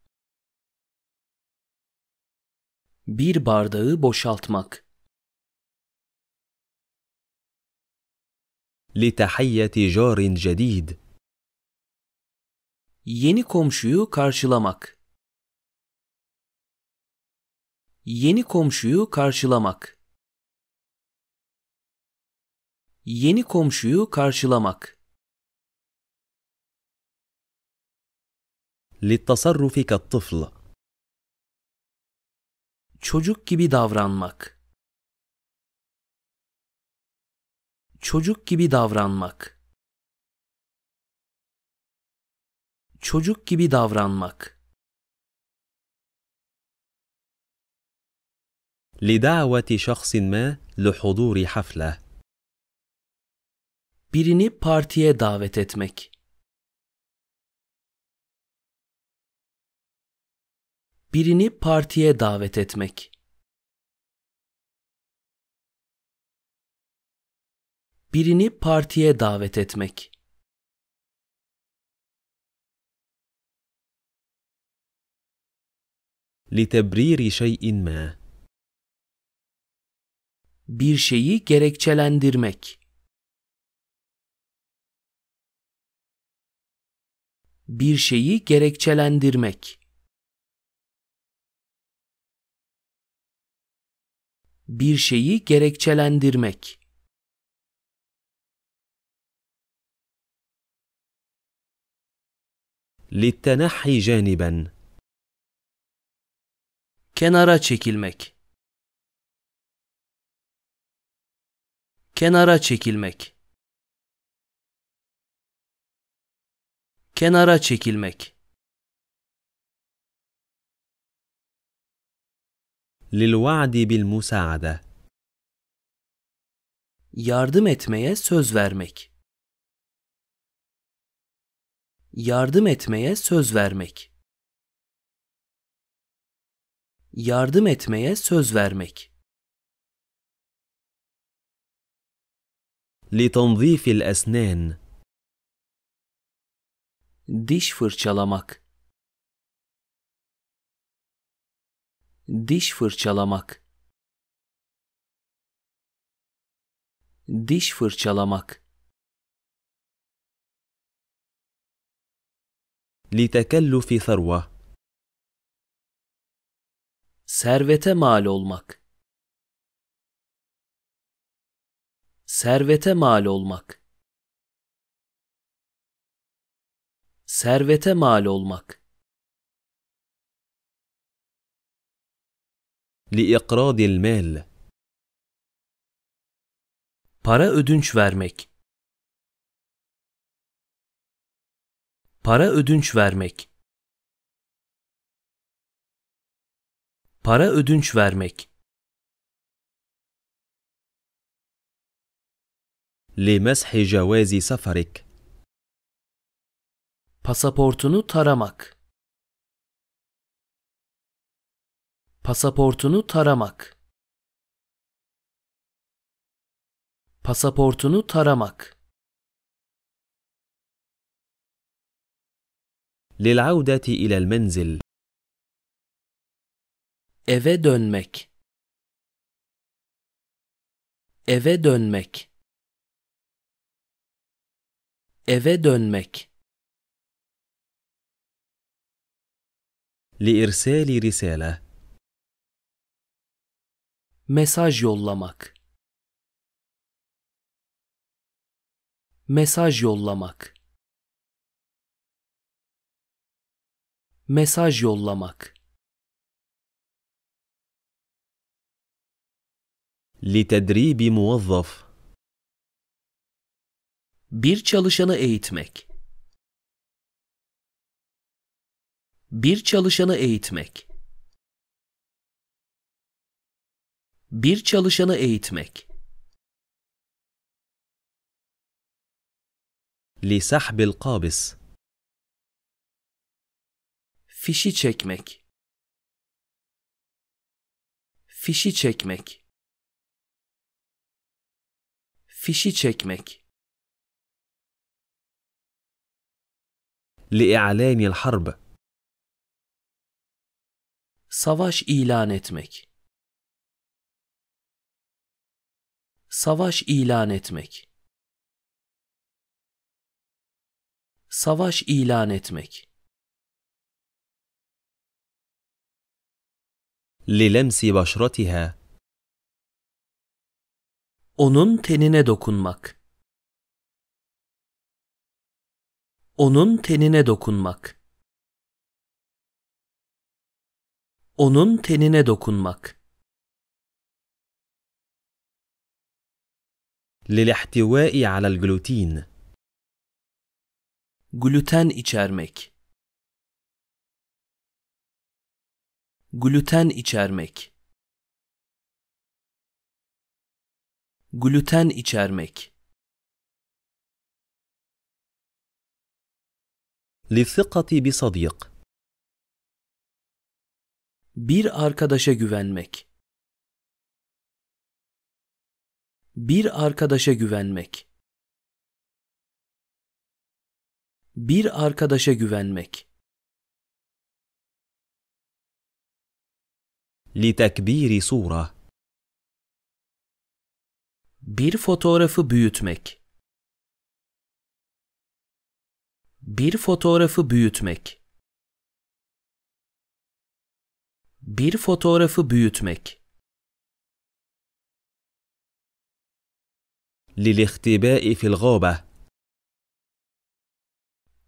Bir bardağı boşaltmak. لتحية جار جديد. Yeni komşuyu karşılamak. Yeni komşuyu karşılamak. Yeni komşuyu karşılamak. للتصرف كالطفل Çocuk gibi davranmak. Çocuk gibi davranmak. Çocuk gibi davranmak. لدعوة شخص ما لحضور حفلة. Birini partiye davet etmek. birini partiye davet etmek. Birini partiye davet etmek. لتبرير şey inme. bir şeyi gerekçelendirmek bir şeyi gerekçelendirmek bir şeyi gerekçelendirmek. للتنحي جانبا kenara çekilmek kenara çekilmek kenara çekilmek للوعد بالمساعدة yardım etmeye söz vermek yardım etmeye söz vermek yardım etmeye söz vermek لتنظيف الأسنان diş fırçalamak diş fırçalamak diş fırçalamak لتكلف ثروة servete mal olmak servete mal olmak servete mal olmak لإقراض المال Para ödünç vermek Para ödünç vermek Para ödünç vermek لمسح جواز سفرك Pasaportunu taramak Pasaportunu taramak. Pasaportunu taramak. للعودة إلى المنزل. Eve dönmek. Eve dönmek. Eve dönmek. لإرسال رسالة Mesaj yollamak. Mesaj yollamak. Mesaj yollamak. لتدريب موظف Bir çalışanı eğitmek. Bir çalışanı eğitmek. bir çalışanı eğitmek. لسحب القابض fişi çekmek fişi çekmek fişi çekmek لإعلان الحرب savaş ilan etmek savaş ilan etmek savaş ilan etmek للمس بشرتها onun tenine dokunmak onun tenine dokunmak onun tenine dokunmak للاحتواء على الجلوتين جلوتان إتشارمك. جلوتان إتشارمك. جلوتان إتشارمك. للثقة بصديق بير أركادشا güvenmek Bir arkadaşa güvenmek. Bir arkadaşa güvenmek. لتكبير صورة Bir fotoğrafı büyütmek. Bir fotoğrafı büyütmek. Bir fotoğrafı büyütmek. للاختباء في الغابة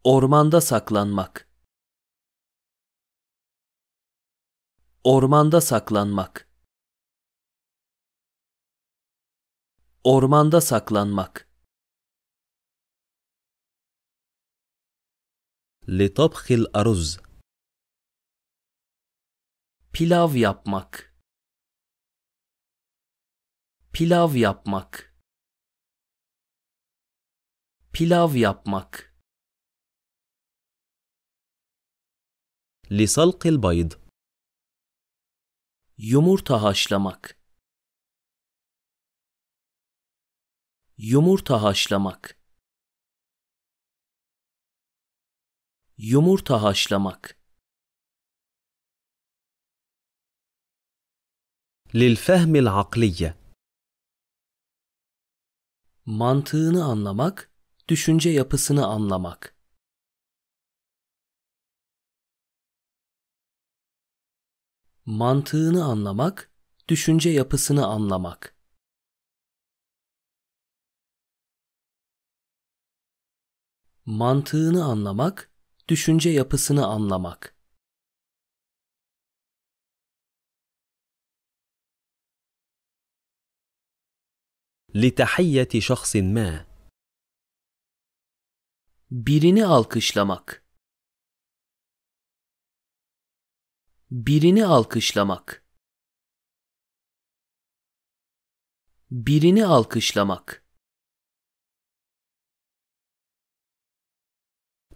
Ormanda saklanmak Ormanda saklanmak Ormanda saklanmak لطبخ الأرز Pilav yapmak Pilav yapmak pilav yapmak لسلق البيض yumurta haşlamak yumurta haşlamak yumurta haşlamak للفهم العقلية mantığını anlamak düşünce yapısını anlamak. Mantığını anlamak, düşünce yapısını anlamak. Mantığını anlamak, düşünce yapısını anlamak. لتحية شخص ما birini alkışlamak birini alkışlamak birini alkışlamak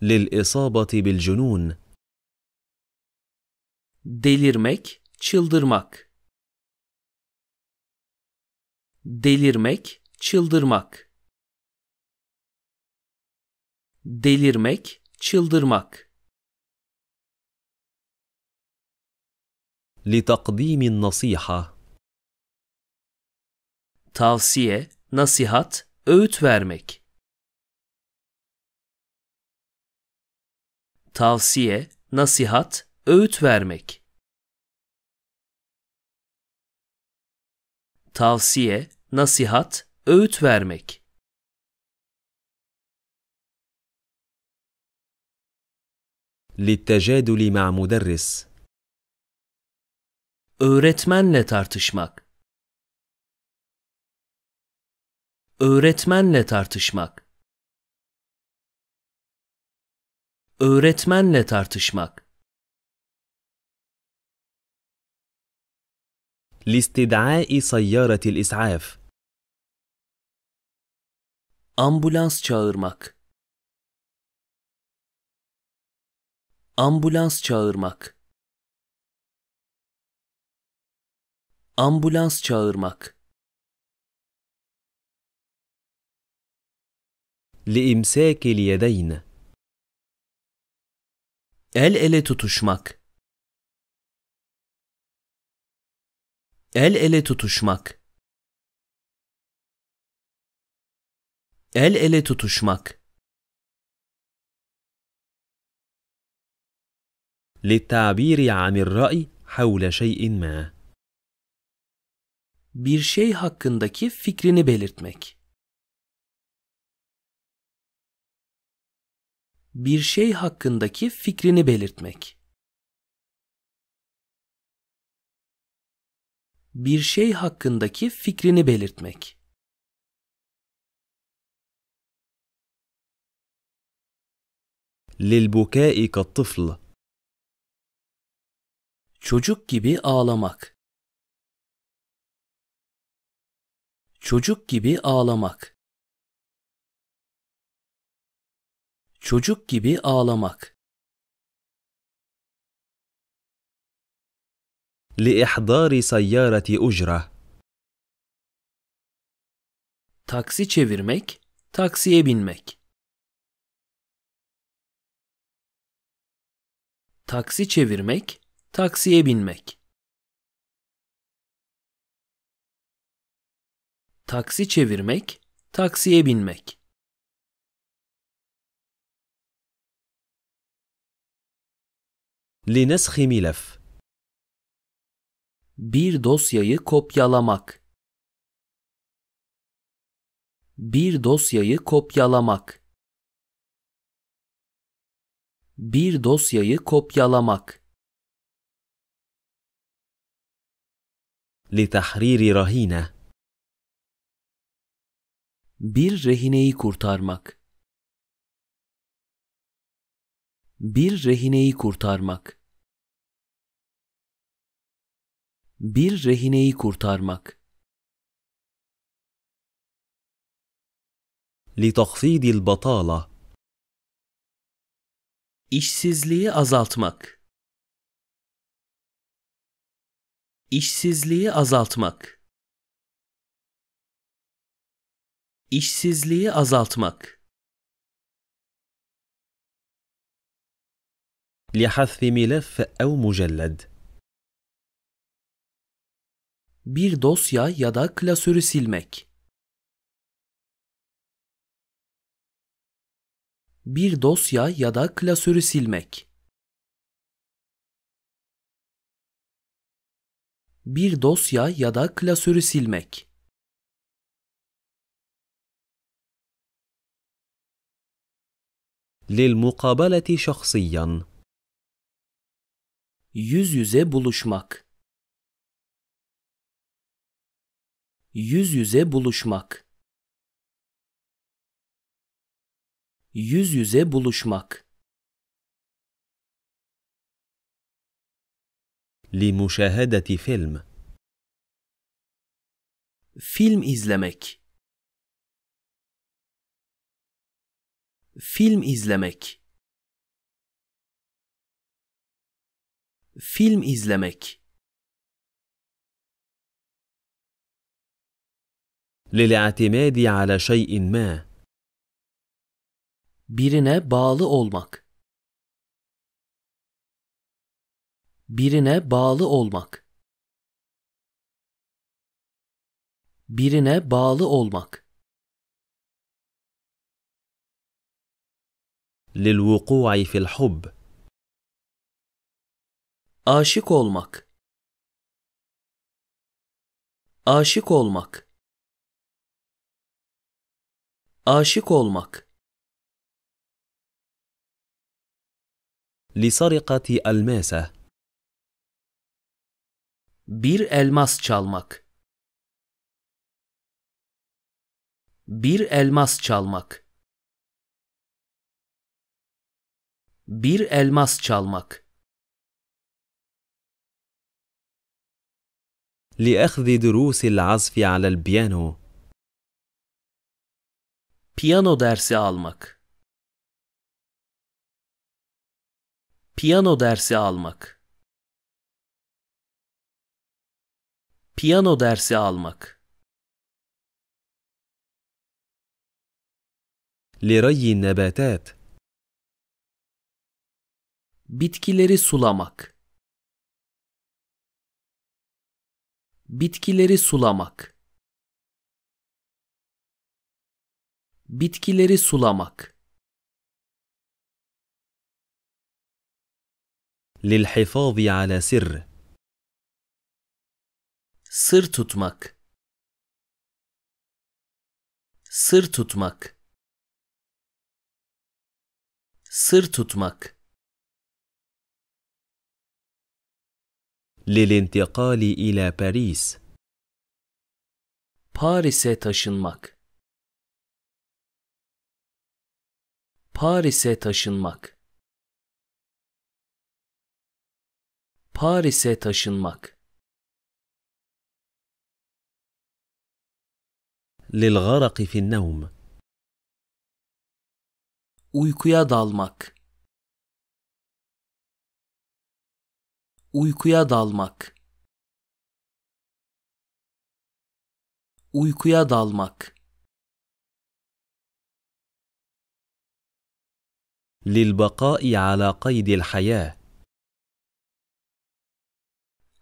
bil junun, delirmek, çıldırmak delirmek, çıldırmak delirmek, çıldırmak. لتقديم النصيحة tavsiye, nasihat, öğüt vermek. Tavsiye, nasihat, öğüt vermek. Tavsiye, nasihat, öğüt vermek. للتجادل مع مدرس öğretmenle tartışmak öğretmenle tartışmak öğretmenle tartışmak لاستدعاء سيارة الإسعاف ambulans çağırmak Ambulans çağırmak. Ambulans çağırmak. لإمساك اليدين El ele tutuşmak. El ele tutuşmak. El ele tutuşmak. للتعبير عن الرأي حول شيء ما. Bir şey hakkındaki fikrini belirtmek. Bir şey hakkındaki fikrini belirtmek. Bir şey hakkındaki fikrini belirtmek. للبكاء كالطفل Çocuk gibi ağlamak. Çocuk gibi ağlamak. Çocuk gibi ağlamak. لإحضار سيارة أجرة taksi çevirmek, taksiye binmek. Taksi çevirmek, Taksiye binmek. Taksi çevirmek, taksiye binmek. لنسخ ملف Bir dosyayı kopyalamak. Bir dosyayı kopyalamak. Bir dosyayı kopyalamak. لتحرير رهينة Bir rehineyi kurtarmak Bir rehineyi kurtarmak Bir rehineyi kurtarmak لتخفيض البطالة İşsizliği azaltmak İşsizliği azaltmak İşsizliği azaltmak لحذف ملف أو مجلد bir dosya ya da klasörü silmek. Bir dosya ya da klasörü silmek. bir dosya ya da klasörü silmek. للمقابلة شخصيا yüz yüze buluşmak yüz yüze buluşmak yüz yüze buluşmak لمشاهدة فيلم فيلم izlemek فيلم izlemek فيلم izlemek للاعتماد على شيء ما birine bağlı olmak birine bağlı olmak birine bağlı olmak للوقوع fil hub, aşık olmak aşık olmak aşık olmak لسرقة الماسة bir elmas çalmak. Bir elmas çalmak. Bir elmas çalmak. لأخذ دروس العزف على البيانو. Piyano dersi almak. Piyano dersi almak. Piyano dersi almak. لري النباتات Bitkileri sulamak. Bitkileri sulamak. Bitkileri sulamak. للحفاظ على سر sır tutmak sır tutmak sır tutmak للانتقال إلى باريس Paris'e taşınmak Paris'e taşınmak Paris'e taşınmak للغرق في النوم uykuya dalmak uykuya dalmak uykuya dalmak للبقاء على قيد الحياة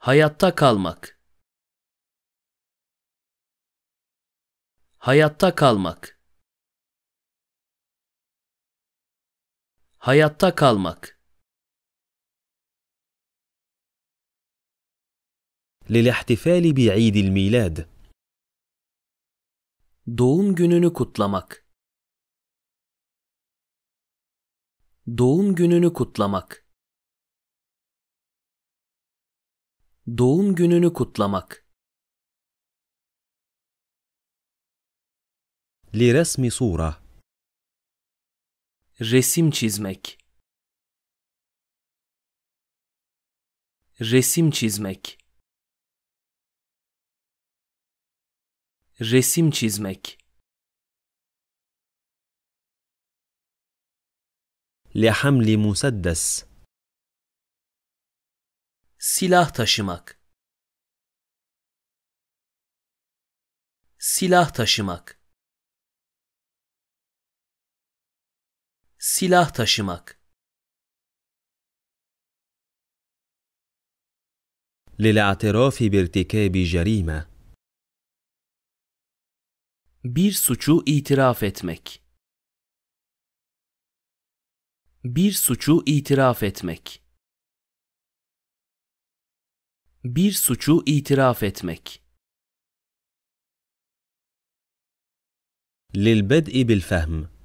hayatta kalmak Hayatta kalmak. Hayatta kalmak. للاحتفال بعيد الميلاد. Doğum gününü kutlamak. Doğum gününü kutlamak. Doğum gününü kutlamak. لرسم صورة resim çizmek resim çizmek resim çizmek لحمل مسدس silah taşımak silah taşımak silah taşımak للاعتراف بارتكاب جريمة bir suçu itiraf etmek bir suçu itiraf etmek bir suçu itiraf etmek للبدء بالفهم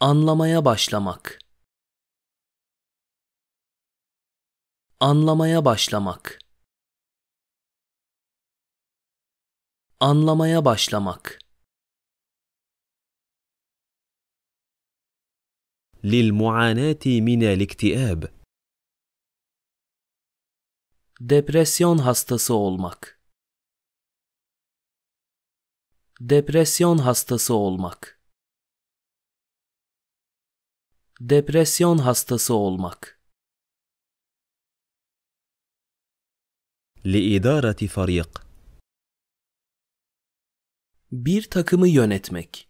anlamaya başlamak anlamaya başlamak anlamaya başlamak للمعاناة من الاكتئاب depresyon hastası olmak depresyon hastası olmak Depresyon hastası olmak. لإدارة فريق Bir takımı yönetmek.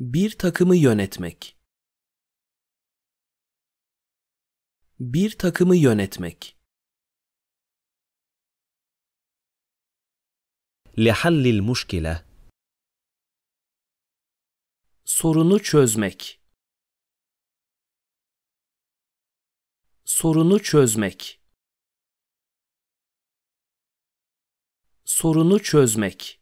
Bir takımı yönetmek. Bir takımı yönetmek. لحل المشكله sorunu çözmek sorunu çözmek sorunu çözmek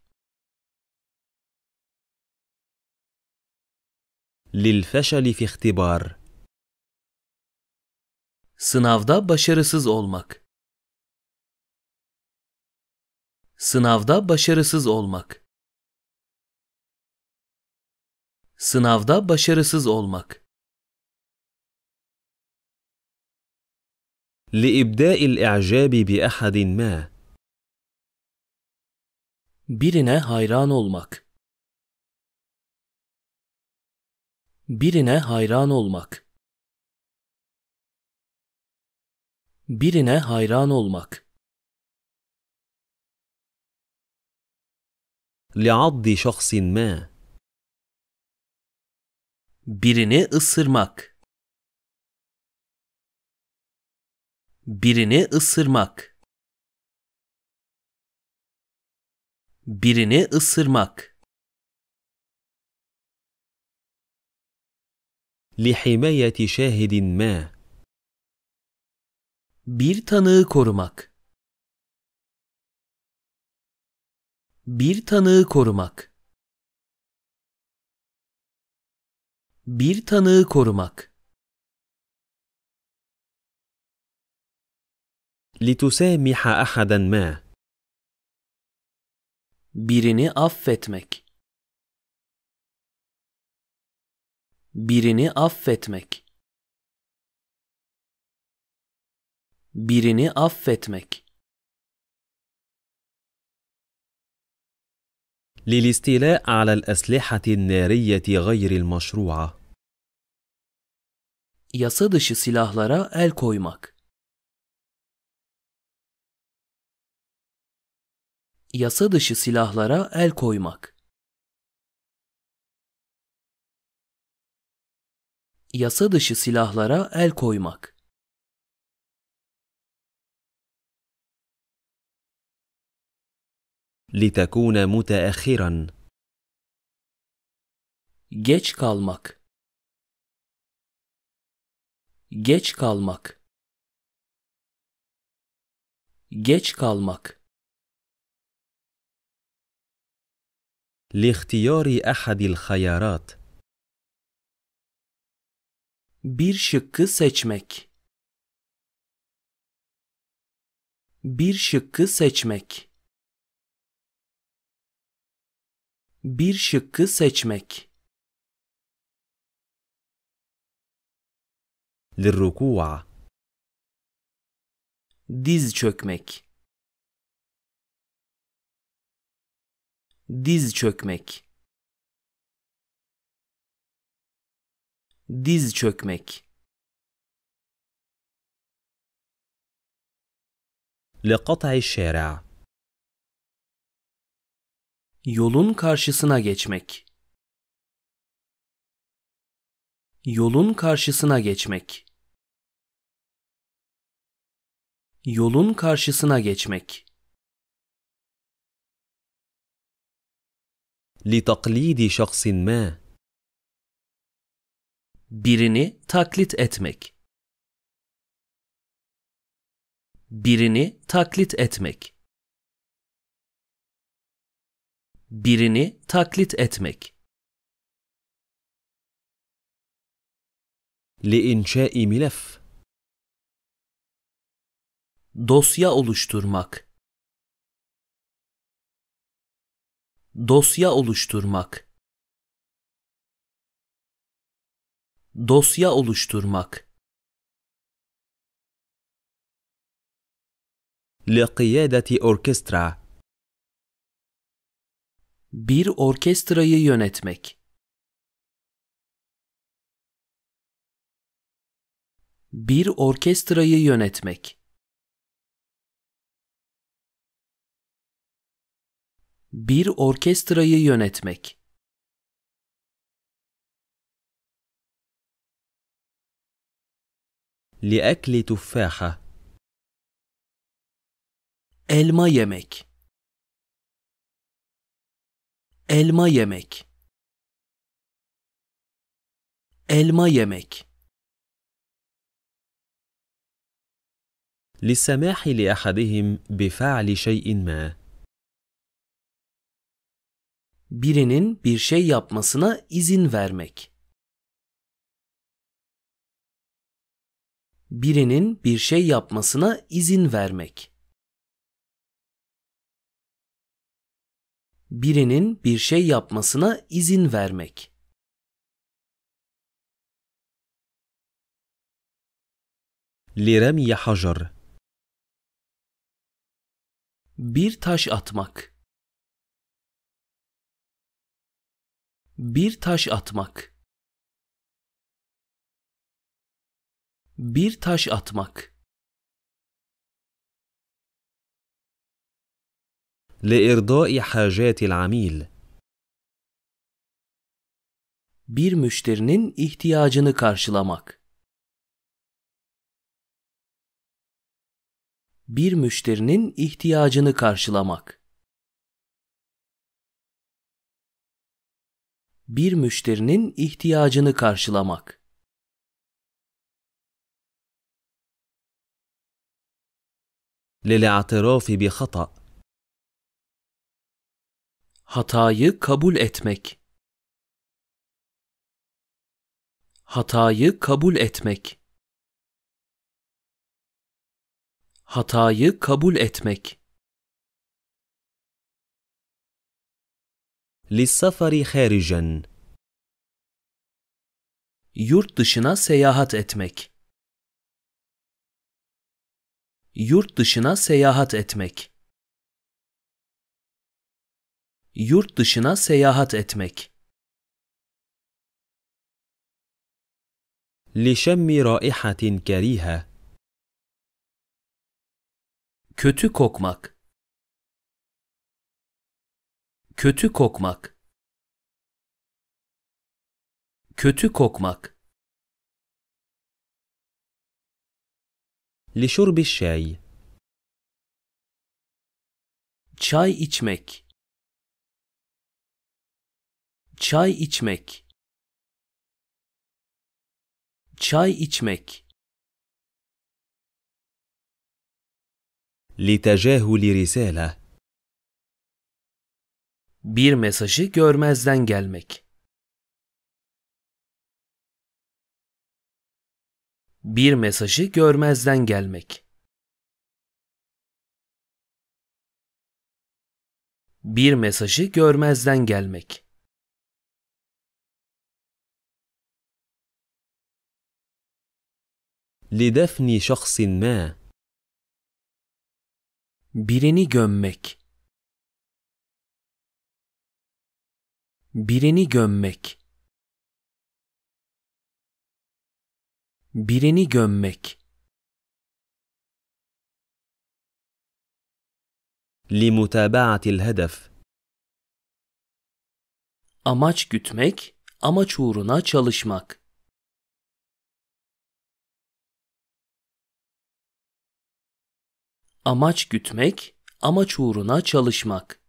للفشل في اختبار sınavda başarısız olmak sınavda başarısız olmak Sınavda başarısız olmak. لإبداء الإعجاب بأحد ما Birine hayran olmak. Birine hayran olmak. Birine hayran olmak. لعض شخص ما birini ısırmak birini ısırmak birini ısırmak لحماية شاهد ما bir tanığı korumak bir tanığı korumak Bir tanığı korumak. لتسامح أحدا ما birini affetmek birini affetmek birini affetmek للاستيلاء على الأسلحة النارية غير المشروعة. يصدش سلاح لرا الكويمك يصدش سلاح لرا الكويمك يصدش سلاح لرا الكويمك لتكون متأخرا geç kalmak geç kalmak geç kalmak لاختيار أحد الخيارات bir şıkkı seçmek bir şıkkı seçmek Bir şıkkı seçmek. للركوع diz çökmek diz çökmek diz çökmek لقطع الشارع Yolun karşısına geçmek. Yolun karşısına geçmek. Yolun karşısına geçmek. لتقليد شخص ما birini taklit etmek birini taklit etmek birini taklit etmek. لإنشاء ملف dosya oluşturmak dosya oluşturmak dosya oluşturmak لقيادة أوركسترا bir orkestrayı yönetmek. Bir orkestrayı yönetmek. Bir orkestrayı yönetmek. لأكل تفاحة. Elma yemek elma yemek elma yemek للسماح لأحدهم بفعل شيء ما birinin bir şey yapmasına izin vermek birinin bir şey yapmasına izin vermek birinin bir şey yapmasına izin vermek. لرمي حجر bir taş atmak bir taş atmak bir taş atmak لإرضاء حاجات العميل. Bir müşterinin ihtiyacını karşılamak. Bir müşterinin ihtiyacını karşılamak. Bir müşterinin ihtiyacını karşılamak. للاعتراف بخطأ Hatayı kabul etmek. Hatayı kabul etmek. Hatayı kabul etmek. للسفر خارجا yurt dışına seyahat etmek yurt dışına seyahat etmek Yurt dışına seyahat etmek. لشم رائحة كريهة kötü kokmak kötü kokmak kötü kokmak لشرب الشاي çay içmek çay içmek çay içmek لتجاهل رسالة bir mesajı görmezden gelmek bir mesajı görmezden gelmek bir mesajı görmezden gelmek لدفن شخص ما birini gömmek birini gömmek birini gömmek لمتابعة الهدف amaç gütmek amaç uğruna çalışmak Amaç gütmek, amaç uğruna çalışmak.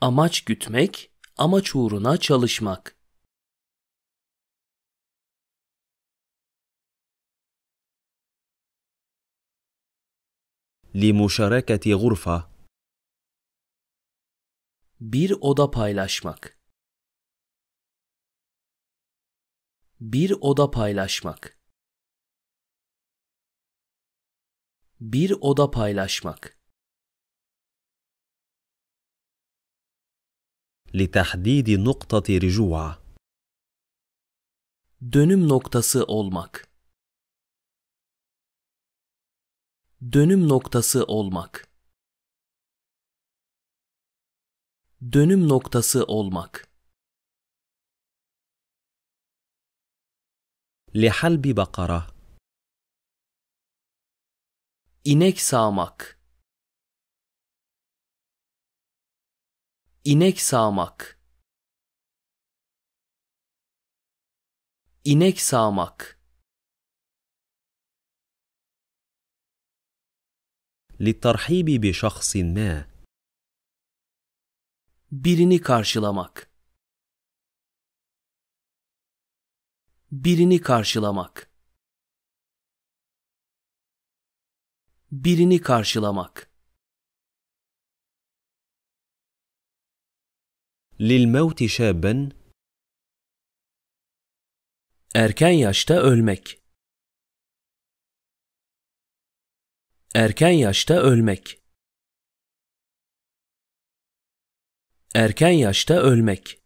Amaç gütmek, amaç uğruna çalışmak. لمشاركة غرفة bir oda paylaşmak Bir oda paylaşmak. Bir oda paylaşmak. لتحديد نقطة رجوع dönüm noktası olmak dönüm noktası olmak dönüm noktası olmak لحلب بقرة İnek sağmak İnek sağmak İnek sağmak للترحيب بشخص ما birini karşılamak birini karşılamak birini karşılamak للموت شابا erken yaşta ölmek erken yaşta ölmek erken yaşta ölmek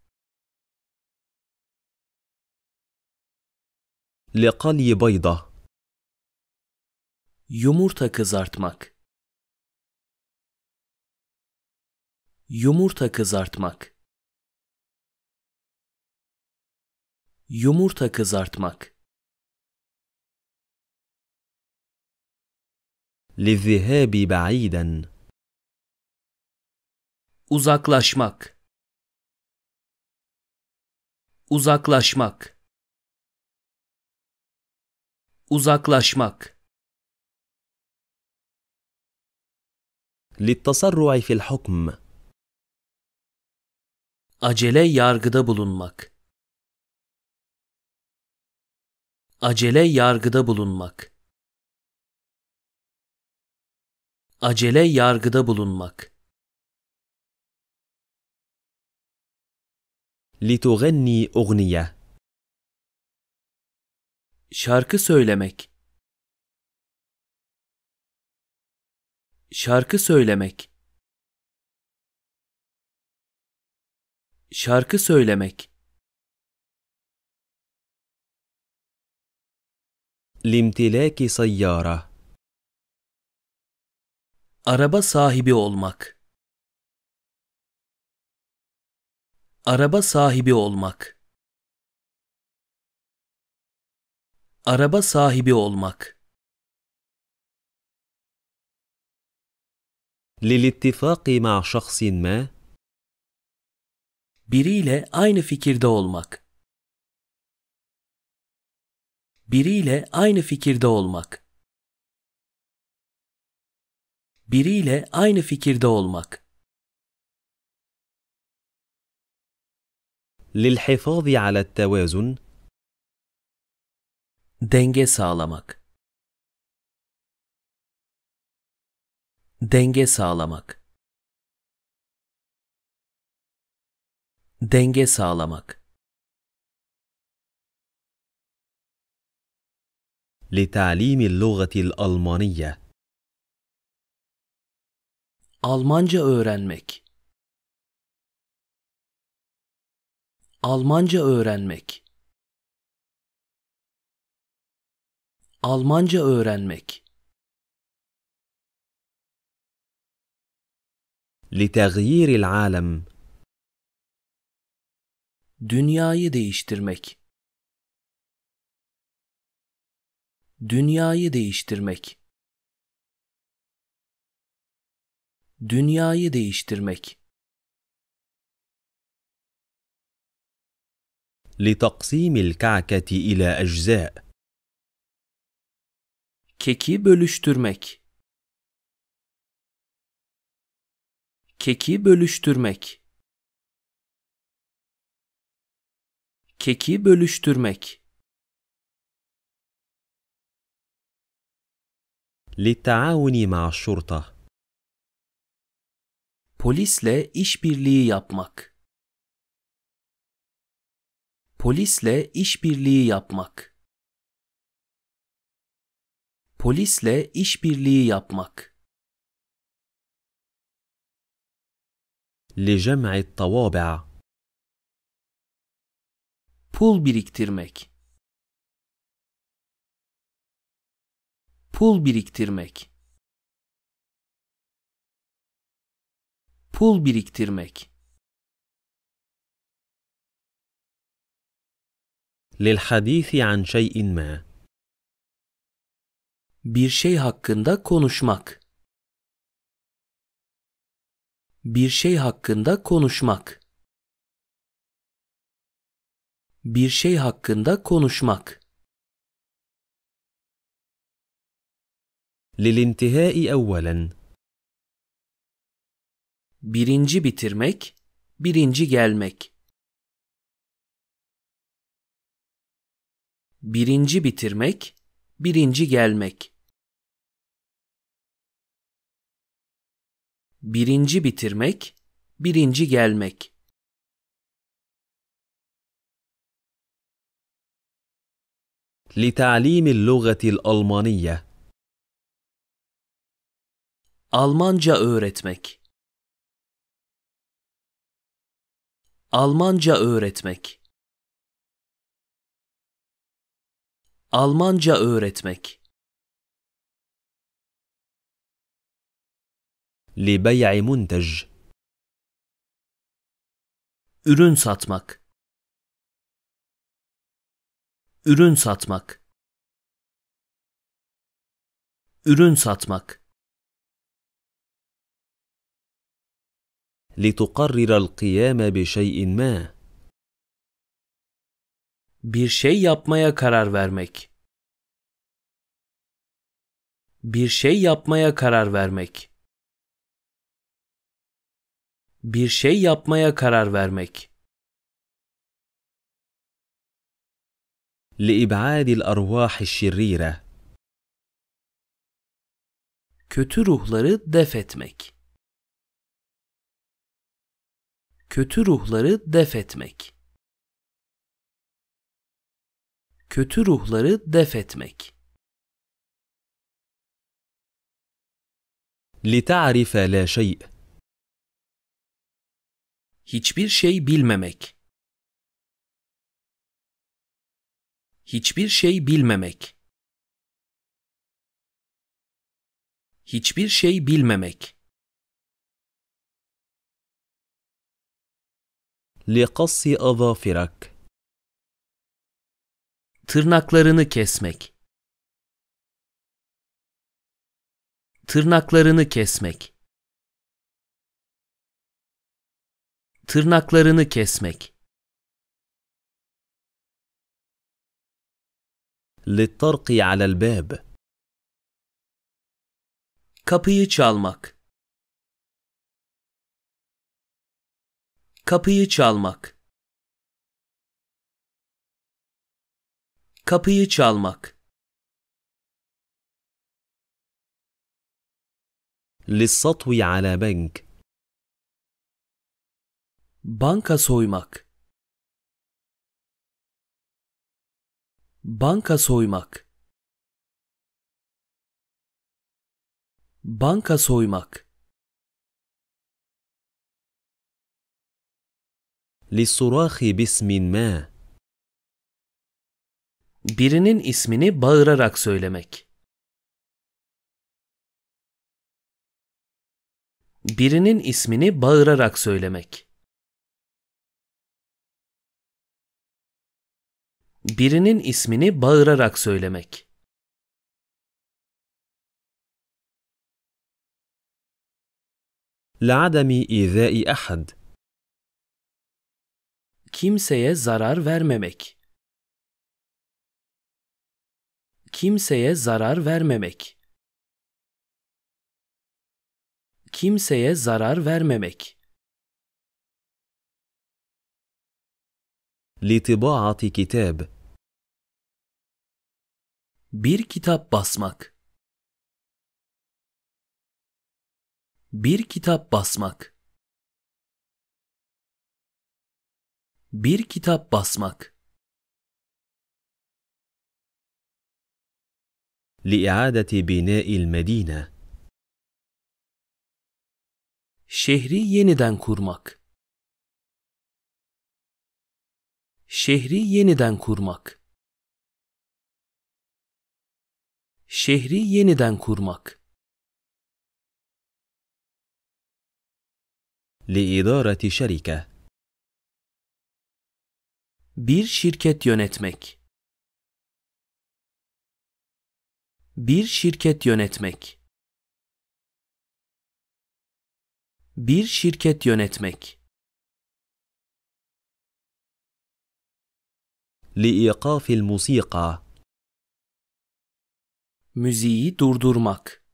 لقلي بيضة Yumurta kızartmak Yumurta kızartmak Yumurta kızartmak للذهاب بعيدا Uzaklaşmak Uzaklaşmak uzaklaşmak للتسرع في الحكم acele yargıda bulunmak acele yargıda bulunmak acele yargıda bulunmak لتغني أغنية Şarkı söylemek. Şarkı söylemek. Şarkı söylemek. Limtilaki sayyara. Araba sahibi olmak. Araba sahibi olmak. Araba sahibi olmak. للاتفاق مع شخص ما Biriyle aynı fikirde olmak. Biriyle aynı fikirde olmak. Biriyle aynı fikirde olmak. للحفاظ على التوازن Denge sağlamak. Denge sağlamak. Denge sağlamak. لتعليم اللغة الألمانية Almanca öğrenmek Almanca öğrenmek Almanca öğrenmek. لتغيير العالم Dünyayı değiştirmek. Dünyayı değiştirmek. Dünyayı değiştirmek. لتقسيم الكعكة إلى أجزاء Keki bölüştürmek. Keki bölüştürmek. Keki bölüştürmek. للتعاون مع الشرطة Polisle işbirliği yapmak. Polisle işbirliği yapmak. polisle işbirliği yapmak. لجمع الطوابع pul biriktirmek pul biriktirmek pul biriktirmek للحديث عن شيء ما Bir şey hakkında konuşmak. Bir şey hakkında konuşmak. Bir şey hakkında konuşmak. للانتهاء أولا Birinci bitirmek, birinci gelmek. Birinci bitirmek, birinci gelmek. birinci bitirmek, birinci gelmek. لتعليم اللغة الألمانية Almanca öğretmek Almanca öğretmek Almanca öğretmek لبيع منتج ürün satmak ürün satmak ürün satmak لتقرر القيام بشيء ما bir şey yapmaya karar vermek bir şey yapmaya karar vermek Bir şey yapmaya karar vermek. لإبعاد الأرواح الشريرة. Kötü ruhları def etmek. Kötü ruhları def etmek. Kötü ruhları def etmek. لتعرف لا شيء Hiçbir şey bilmemek. Hiçbir şey bilmemek. Hiçbir şey bilmemek. لقص أظافرك tırnaklarını kesmek tırnaklarını kesmek tırnaklarını kesmek. للطرق على الباب kapıyı çalmak kapıyı çalmak kapıyı çalmak للسطو على بنك Banka soymak Banka soymak Banka soymak للصراخ باسم ما Birinin ismini bağırarak söylemek. Birinin ismini bağırarak söylemek. birinin ismini bağırarak söylemek. لعدم إيذاء أحد kimseye zarar vermemek kimseye zarar vermemek kimseye zarar vermemek لطباعة كتاب bir kitap basmak. Bir kitap basmak. Bir kitap basmak. لإعادة بناء المدينة. Şehri yeniden kurmak. Şehri yeniden kurmak. Şehri yeniden kurmak. لإدارة شركة Bir şirket yönetmek. Bir şirket yönetmek. Bir şirket yönetmek. لإيقاف الموسيقى Müziği durdurmak.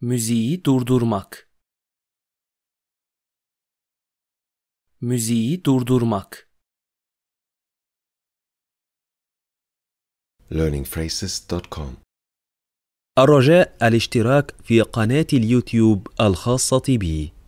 Müziği durdurmak. Müziği durdurmak. learningphrases.com الرجاء الاشتراك في قناة اليوتيوب الخاصة بي